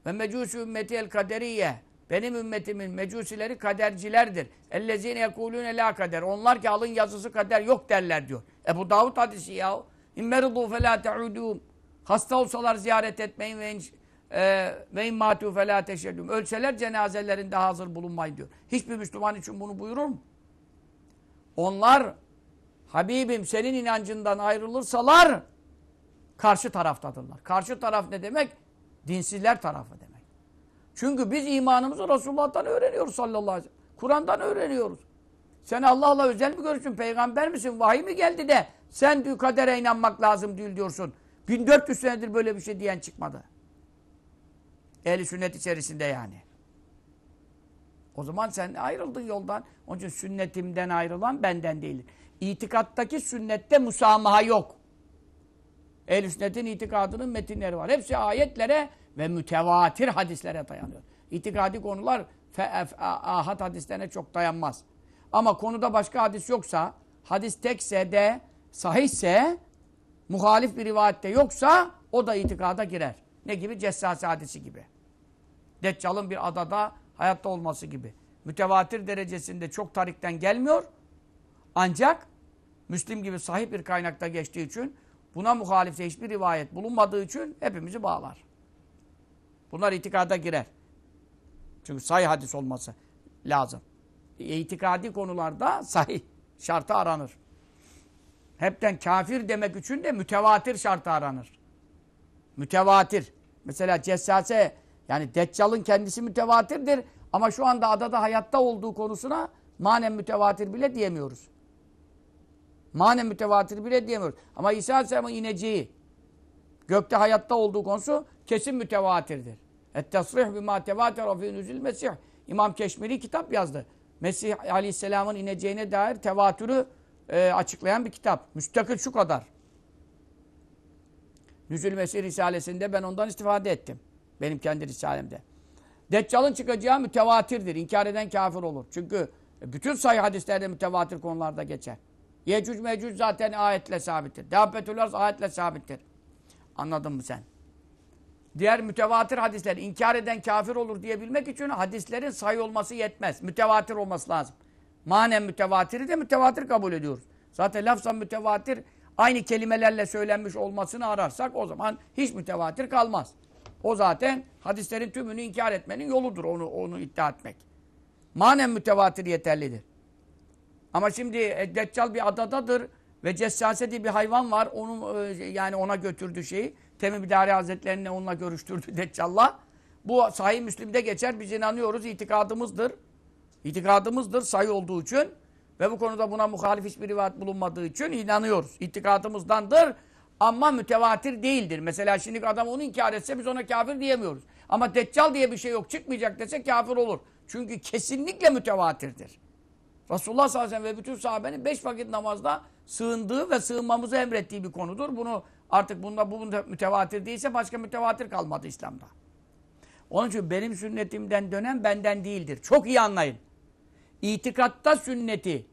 Ve mecusi ümmeti el kaderiye. Benim ümmetimin mecusileri kadercilerdir. Ellezine yekulune la kader. Onlar ki alın yazısı kader yok derler diyor. Ebu Davud hadisi ya. İmmerudu fe la Hasta olsalar ziyaret etmeyin ve ve ee, immatu fela teşeddüm. Ölseler cenazelerinde hazır bulunmayın diyor. Hiçbir Müslüman için bunu buyurur mu? Onlar Habibim senin inancından ayrılırsalar karşı taraftadırlar. Karşı taraf ne demek? Dinsizler tarafı demek. Çünkü biz imanımızı Resulullah'tan öğreniyoruz sallallahu aleyhi ve sellem. Kur'an'dan öğreniyoruz. Sen Allah'la özel mi görüşsün? Peygamber misin? Vahiy mi geldi de sen diyor kadere inanmak lazım değil diyorsun. 1400 senedir böyle bir şey diyen çıkmadı. Ehli sünnet içerisinde yani. O zaman sen ayrıldın yoldan. Onun için sünnetimden ayrılan benden değil. İtikattaki sünnette musamaha yok. ehl sünnetin itikadının metinleri var. Hepsi ayetlere ve mütevatir hadislere dayanıyor. İtikadi konular ahad hadislerine çok dayanmaz. Ama konuda başka hadis yoksa, hadis tekse de sahihse, muhalif bir rivayette yoksa o da itikada girer. Ne gibi? Cessas hadisi gibi. Deccal'ın bir adada hayatta olması gibi. Mütevatir derecesinde çok tarikten gelmiyor. Ancak Müslim gibi sahip bir kaynakta geçtiği için buna muhalifse hiçbir rivayet bulunmadığı için hepimizi bağlar. Bunlar itikada girer. Çünkü sahih hadis olması lazım. İtikadi konularda sahih şartı aranır. Hepten kafir demek için de mütevatir şartı aranır. Mütevatir. Mesela cessase yani Deccal'ın kendisi mütevatirdir ama şu anda adada hayatta olduğu konusuna manen mütevatir bile diyemiyoruz. Manen mütevatir bile diyemiyoruz. Ama İsa Aleyhisselam'ın ineceği gökte hayatta olduğu konusu kesin mütevatirdir. Et-tesrih bimâ tevâtera fî nüzül mesih. İmam Keşmiri kitap yazdı. Mesih Aleyhisselam'ın ineceğine dair tevatürü e, açıklayan bir kitap. Müstakil şu kadar. Nüzül Mesih Risalesi'nde ben ondan istifade ettim. Benim kendi Risalemde. Deccal'ın çıkacağı mütevatirdir. İnkar eden kafir olur. Çünkü bütün sayı hadislerde mütevatir konularda geçer. Yecüc mecüc zaten ayetle sabittir. Dehabbetül arz ayetle sabittir. Anladın mı sen? Diğer mütevatir hadisler inkar eden kafir olur diyebilmek için hadislerin sayı olması yetmez. Mütevatir olması lazım. Manen mütevatiri de mütevatir kabul ediyoruz. Zaten lafzan mütevatir aynı kelimelerle söylenmiş olmasını ararsak o zaman hiç mütevatir kalmaz. O zaten hadislerin tümünü inkar etmenin yoludur onu onu iddia etmek. Manen mütevatir yeterlidir. Ama şimdi e, Deccal bir adadadır ve Cessase diye bir hayvan var. Onu e, yani ona götürdü şeyi. Temim İdari Hazretleri'ne onunla görüştürdü Deccal'la. Bu sahih Müslim'de geçer. Biz inanıyoruz. itikadımızdır. İtikadımızdır sayı olduğu için. Ve bu konuda buna muhalif hiçbir rivayet bulunmadığı için inanıyoruz. İttikadımızdandır ama mütevatir değildir. Mesela şimdi adam onu inkar etse biz ona kafir diyemiyoruz. Ama deccal diye bir şey yok çıkmayacak dese kafir olur. Çünkü kesinlikle mütevatirdir. Resulullah sallallahu aleyhi ve sellem ve bütün sahabenin beş vakit namazda sığındığı ve sığınmamızı emrettiği bir konudur. Bunu artık bunda bu mütevatir değilse başka mütevatir kalmadı İslam'da. Onun için benim sünnetimden dönen benden değildir. Çok iyi anlayın. İtikatta sünneti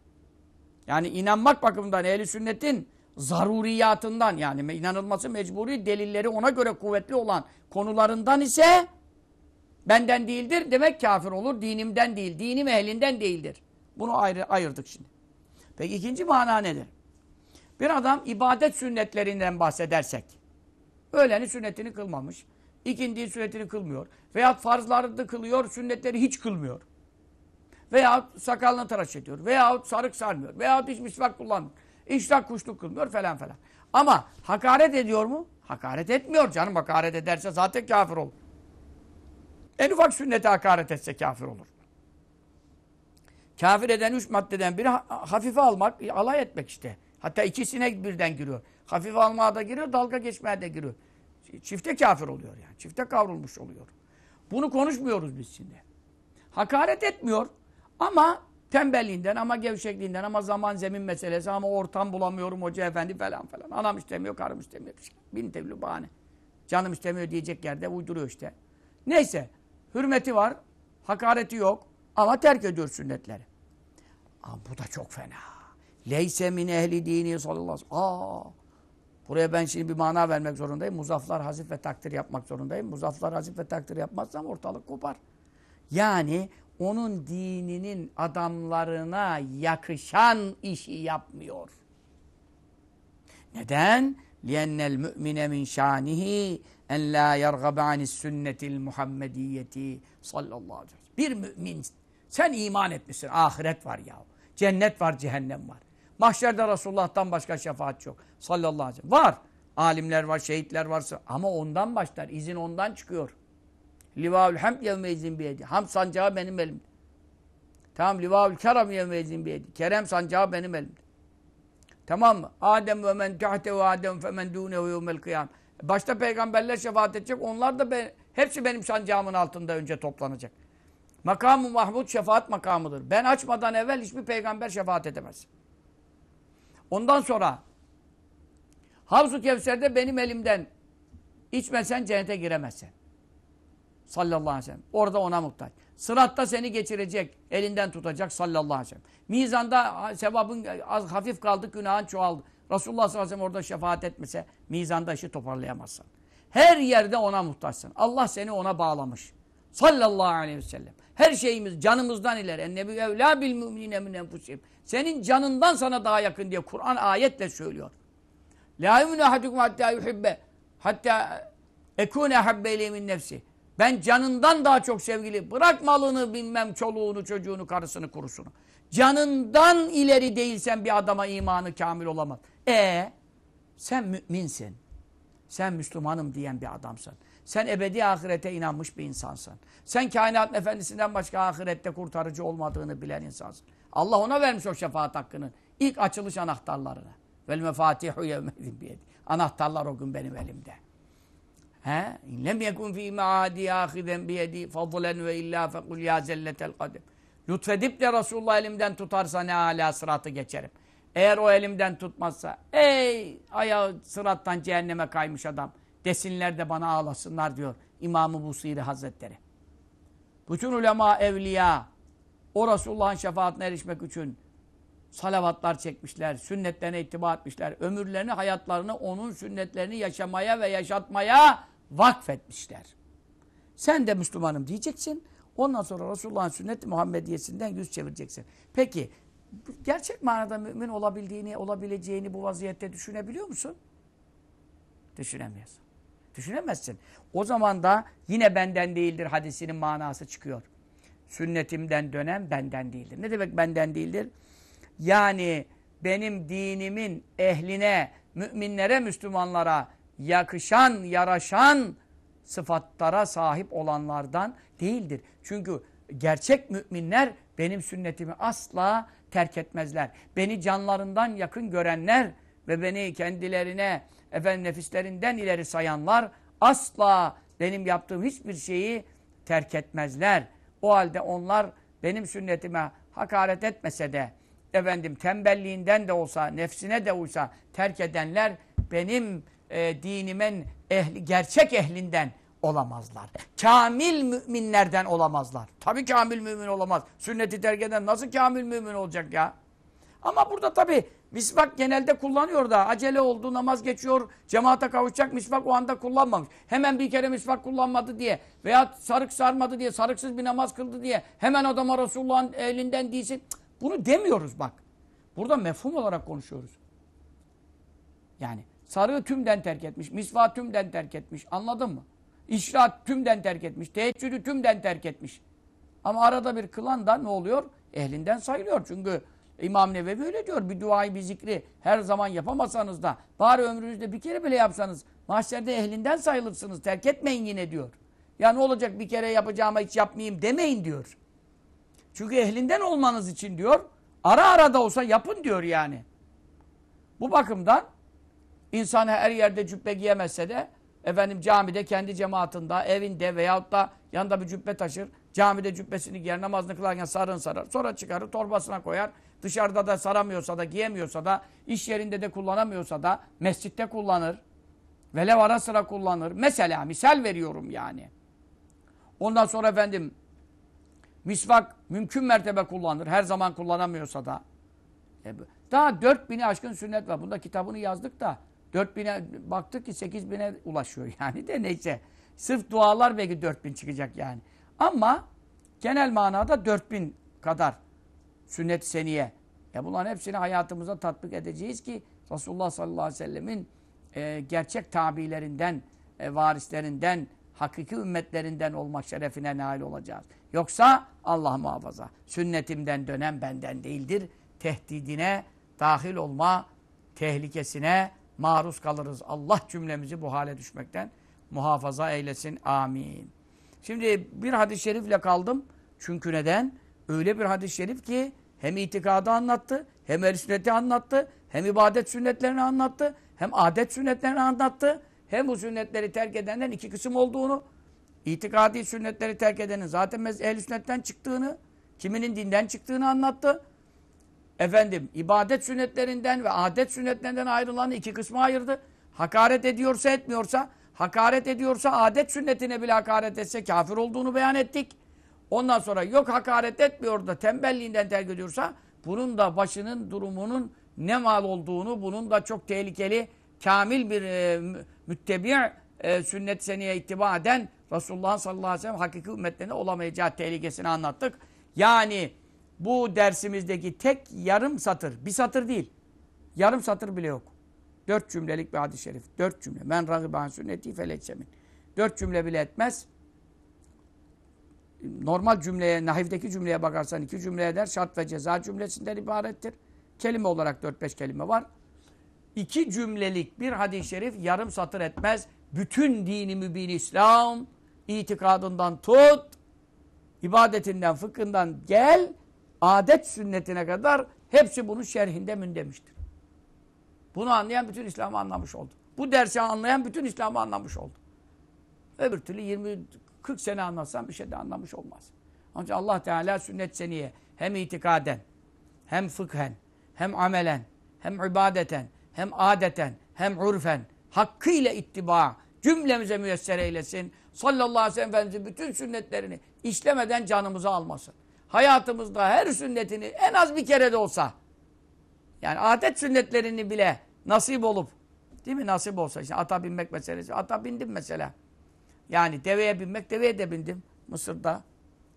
yani inanmak bakımından ehli sünnetin zaruriyatından yani inanılması mecburi delilleri ona göre kuvvetli olan konularından ise benden değildir demek kafir olur. Dinimden değil, dinim ehlinden değildir. Bunu ayrı ayırdık şimdi. Peki ikinci mana nedir? Bir adam ibadet sünnetlerinden bahsedersek, öğleni sünnetini kılmamış, ikindiği sünnetini kılmıyor veyahut farzları da kılıyor, sünnetleri hiç kılmıyor. Veyahut sakalına tıraş ediyor. Veyahut sarık sarmıyor. Veyahut hiç misvak kullanmıyor. İştah kuşluk kılmıyor falan falan. Ama hakaret ediyor mu? Hakaret etmiyor canım. Hakaret ederse zaten kafir olur. En ufak sünnete hakaret etse kafir olur. Kafir eden üç maddeden biri hafife almak, alay etmek işte. Hatta ikisine birden giriyor. Hafife almaya da giriyor, dalga geçmeye de giriyor. Çifte kafir oluyor yani. Çifte kavrulmuş oluyor. Bunu konuşmuyoruz biz şimdi. Hakaret etmiyor. Ama tembelliğinden ama gevşekliğinden ama zaman zemin meselesi ama ortam bulamıyorum hoca efendi falan falan. Anam istemiyor, karım istemiyor. Bir şey. Bin tevlü bahane. Canım istemiyor diyecek yerde uyduruyor işte. Neyse. Hürmeti var. Hakareti yok. Ama terk ediyor sünnetleri. Aa, bu da çok fena. Leyse min ehli dini sallallahu aleyhi buraya ben şimdi bir mana vermek zorundayım. Muzaflar hazif ve takdir yapmak zorundayım. Muzaflar hazif ve takdir yapmazsam ortalık kopar. Yani onun dininin adamlarına yakışan işi yapmıyor. Neden? لِيَنَّ الْمُؤْمِنَ مِنْ شَانِهِ اَنْ لَا يَرْغَبَ عَنِ السُنَّةِ الْمُحَمَّدِيَّةِ sallallahu aleyhi ve sellem. Bir mümin, sen iman etmişsin, ahiret var ya. Cennet var, cehennem var. Mahşerde Resulullah'tan başka şefaat yok. Sallallahu aleyhi ve sellem. Var. Alimler var, şehitler varsa ama ondan başlar. İzin ondan çıkıyor. Livaül hamd yevmeyizin biyedi. Ham sancağı benim elimde. Tamam livaül kerem yevmeyizin biyedi. Kerem sancağı benim elim. Tamam mı? Adem ve men tahte ve Adem fe men dûnehu yevmel kıyam. Başta peygamberler şefaat edecek. Onlar da ben, hepsi benim sancağımın altında önce toplanacak. Makamı Mahmud şefaat makamıdır. Ben açmadan evvel hiçbir peygamber şefaat edemez. Ondan sonra Havzu Kevser'de benim elimden içmesen cennete giremezsin sallallahu aleyhi ve sellem. Orada ona muhtaç. Sıratta seni geçirecek, elinden tutacak sallallahu aleyhi ve sellem. Mizanda sevabın az hafif kaldı, günahın çoğaldı. Resulullah sallallahu aleyhi ve sellem orada şefaat etmese mizanda işi toparlayamazsın. Her yerde ona muhtaçsın. Allah seni ona bağlamış. Sallallahu aleyhi ve sellem. Her şeyimiz canımızdan ileri. Ennebi evlâ bil müminine min enfusihim. Senin canından sana daha yakın diye Kur'an ayetle söylüyor. La yuminu ahadukum hatta yuhibbe hatta ekune habbe min nefsi. Ben canından daha çok sevgili. Bırak malını bilmem çoluğunu çocuğunu karısını kurusunu. Canından ileri değilsen bir adama imanı kamil olamaz. E sen müminsin. Sen Müslümanım diyen bir adamsın. Sen ebedi ahirete inanmış bir insansın. Sen kainat efendisinden başka ahirette kurtarıcı olmadığını bilen insansın. Allah ona vermiş o şefaat hakkının ilk açılış anahtarlarını. Vel mefatihu yevmedin biyedi. Anahtarlar o gün benim elimde. He? Lem yekun fi maadi ahiden bi yedi fadlen ve illa fekul ya zelletel kadem. Lütfedip de Resulullah elimden tutarsa ne ala sıratı geçerim. Eğer o elimden tutmazsa ey ayağı sırattan cehenneme kaymış adam desinler de bana ağlasınlar diyor İmam-ı Busiri Hazretleri. Bütün ulema evliya o Resulullah'ın şefaatine erişmek için salavatlar çekmişler, sünnetlerine ittiba etmişler. Ömürlerini, hayatlarını onun sünnetlerini yaşamaya ve yaşatmaya vakfetmişler. Sen de Müslümanım diyeceksin. Ondan sonra Resulullah'ın Sünnet Muhammediyesinden yüz çevireceksin. Peki gerçek manada mümin olabildiğini, olabileceğini bu vaziyette düşünebiliyor musun? Düşünemiyorsun. Düşünemezsin. O zaman da yine benden değildir hadisinin manası çıkıyor. Sünnetimden dönen benden değildir. Ne demek benden değildir? Yani benim dinimin ehline, müminlere, Müslümanlara yakışan, yaraşan sıfatlara sahip olanlardan değildir. Çünkü gerçek müminler benim sünnetimi asla terk etmezler. Beni canlarından yakın görenler ve beni kendilerine efendim nefislerinden ileri sayanlar asla benim yaptığım hiçbir şeyi terk etmezler. O halde onlar benim sünnetime hakaret etmese de efendim tembelliğinden de olsa, nefsine de uysa terk edenler benim e, dinimen ehli, gerçek ehlinden olamazlar. Kamil müminlerden olamazlar. Tabii kamil mümin olamaz. Sünneti terk eden nasıl kamil mümin olacak ya? Ama burada tabii misvak genelde kullanıyor da acele oldu, namaz geçiyor, cemaate kavuşacak misvak o anda kullanmamış. Hemen bir kere misvak kullanmadı diye veya sarık sarmadı diye, sarıksız bir namaz kıldı diye hemen adama Resulullah'ın elinden değilsin. Bunu demiyoruz bak. Burada mefhum olarak konuşuyoruz. Yani Sarığı tümden terk etmiş. Misva tümden terk etmiş. Anladın mı? İşrat tümden terk etmiş. Teheccüdü tümden terk etmiş. Ama arada bir kılan da ne oluyor? Ehlinden sayılıyor. Çünkü İmam Nevevi öyle diyor. Bir duayı bir zikri her zaman yapamasanız da bari ömrünüzde bir kere bile yapsanız mahşerde ehlinden sayılırsınız. Terk etmeyin yine diyor. Ya ne olacak bir kere yapacağıma hiç yapmayayım demeyin diyor. Çünkü ehlinden olmanız için diyor ara ara da olsa yapın diyor yani. Bu bakımdan İnsan her yerde cübbe giyemezse de efendim camide kendi cemaatında, evinde veyahut da yanında bir cübbe taşır. Camide cübbesini giyer, namazını kılarken sarın sarar. Sonra çıkarır, torbasına koyar. Dışarıda da saramıyorsa da, giyemiyorsa da, iş yerinde de kullanamıyorsa da mescitte kullanır. Velev ara sıra kullanır. Mesela misal veriyorum yani. Ondan sonra efendim misvak mümkün mertebe kullanır. Her zaman kullanamıyorsa da. E, daha 4000'i aşkın sünnet var. Bunda kitabını yazdık da 4000'e baktık ki 8000'e ulaşıyor yani de neyse. Sırf dualar belki 4000 çıkacak yani. Ama genel manada 4000 kadar sünnet seniye. ya bunların hepsini hayatımıza tatbik edeceğiz ki Resulullah sallallahu aleyhi ve sellemin e, gerçek tabilerinden, e, varislerinden, hakiki ümmetlerinden olmak şerefine nail olacağız. Yoksa Allah muhafaza sünnetimden dönen benden değildir. Tehdidine dahil olma tehlikesine maruz kalırız. Allah cümlemizi bu hale düşmekten muhafaza eylesin. Amin. Şimdi bir hadis-i şerifle kaldım. Çünkü neden? Öyle bir hadis-i şerif ki hem itikadı anlattı, hem el sünneti anlattı, hem ibadet sünnetlerini anlattı, hem adet sünnetlerini anlattı, hem bu sünnetleri terk edenden iki kısım olduğunu, itikadi sünnetleri terk edenin zaten el sünnetten çıktığını, kiminin dinden çıktığını anlattı efendim ibadet sünnetlerinden ve adet sünnetlerinden ayrılanı iki kısma ayırdı. Hakaret ediyorsa etmiyorsa, hakaret ediyorsa adet sünnetine bile hakaret etse kafir olduğunu beyan ettik. Ondan sonra yok hakaret etmiyor da tembelliğinden terk ediyorsa bunun da başının durumunun ne mal olduğunu, bunun da çok tehlikeli, kamil bir e, müttebi e, sünnet seneye ittiba eden Resulullah sallallahu aleyhi ve sellem hakiki ümmetlerine olamayacağı tehlikesini anlattık. Yani bu dersimizdeki tek yarım satır, bir satır değil, yarım satır bile yok. Dört cümlelik bir hadis-i şerif. Dört cümle. Men ragiban sünneti feleysemin. Dört cümle bile etmez. Normal cümleye, nahivdeki cümleye bakarsan iki cümle eder. Şart ve ceza cümlesinden ibarettir. Kelime olarak dört beş kelime var. İki cümlelik bir hadis-i şerif yarım satır etmez. Bütün dini mübin İslam, itikadından tut, ibadetinden, fıkhından gel, adet sünnetine kadar hepsi bunun şerhinde mündemiştir. Bunu anlayan bütün İslam'ı anlamış oldu. Bu dersi anlayan bütün İslam'ı anlamış oldu. Öbür türlü 20 40 sene anlatsan bir şey de anlamış olmaz. Ancak Allah Teala sünnet seniye hem itikaden, hem fıkhen, hem amelen, hem ibadeten, hem adeten, hem urfen, hakkıyla ittiba cümlemize müyesser eylesin. Sallallahu aleyhi ve sellem bütün sünnetlerini işlemeden canımıza almasın hayatımızda her sünnetini en az bir kere de olsa yani adet sünnetlerini bile nasip olup değil mi nasip olsa işte ata binmek meselesi ata bindim mesela yani deveye binmek deveye de bindim Mısır'da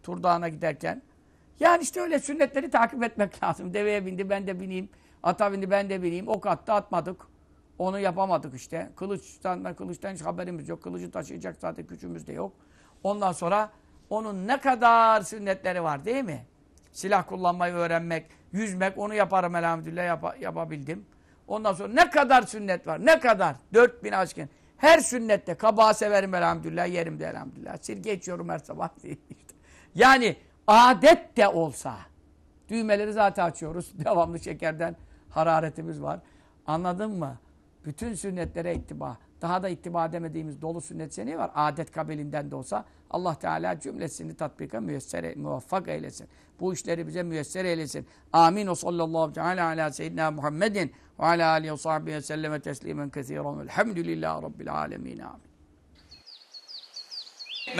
Tur Dağı'na giderken yani işte öyle sünnetleri takip etmek lazım deveye bindi ben de bineyim ata bindi ben de bineyim ok attı atmadık onu yapamadık işte kılıçtan, kılıçtan hiç haberimiz yok kılıcı taşıyacak zaten gücümüz de yok ondan sonra onun ne kadar sünnetleri var değil mi? Silah kullanmayı öğrenmek, yüzmek onu yaparım elhamdülillah yap yapabildim. Ondan sonra ne kadar sünnet var? Ne kadar? 4000 aşkın. Her sünnette kabağı severim elhamdülillah, yerim de elhamdülillah. Sirke içiyorum her sabah. yani adet de olsa. Düğmeleri zaten açıyoruz. Devamlı şekerden hararetimiz var. Anladın mı? Bütün sünnetlere ittiba. Daha da ittiba demediğimiz dolu sünnet seni var. Adet kabilinden de olsa Allah Teala cümlesini tatbika müyesser, muvaffak eylesin. Bu işleri bize müyesser eylesin. Amin. O sallallahu teala ala seyyidina Muhammedin ve ala aleyhi ve sahbihi selleme teslimen kethiren. Elhamdülillahi
rabbil alemin. Amin.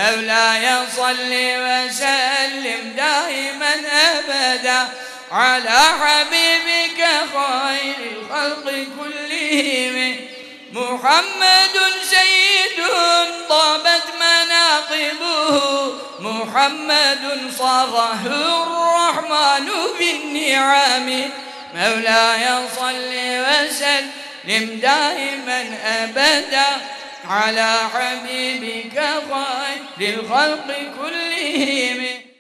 مولاي صل وسلم دائما أبدا على حبيبك خير الخلق كلهم محمد سيد طابت مناقبه محمد صاغه الرحمن بالنعم مولاي صل وسلم دائما أبدا على حبيبك خير الخلق كلهم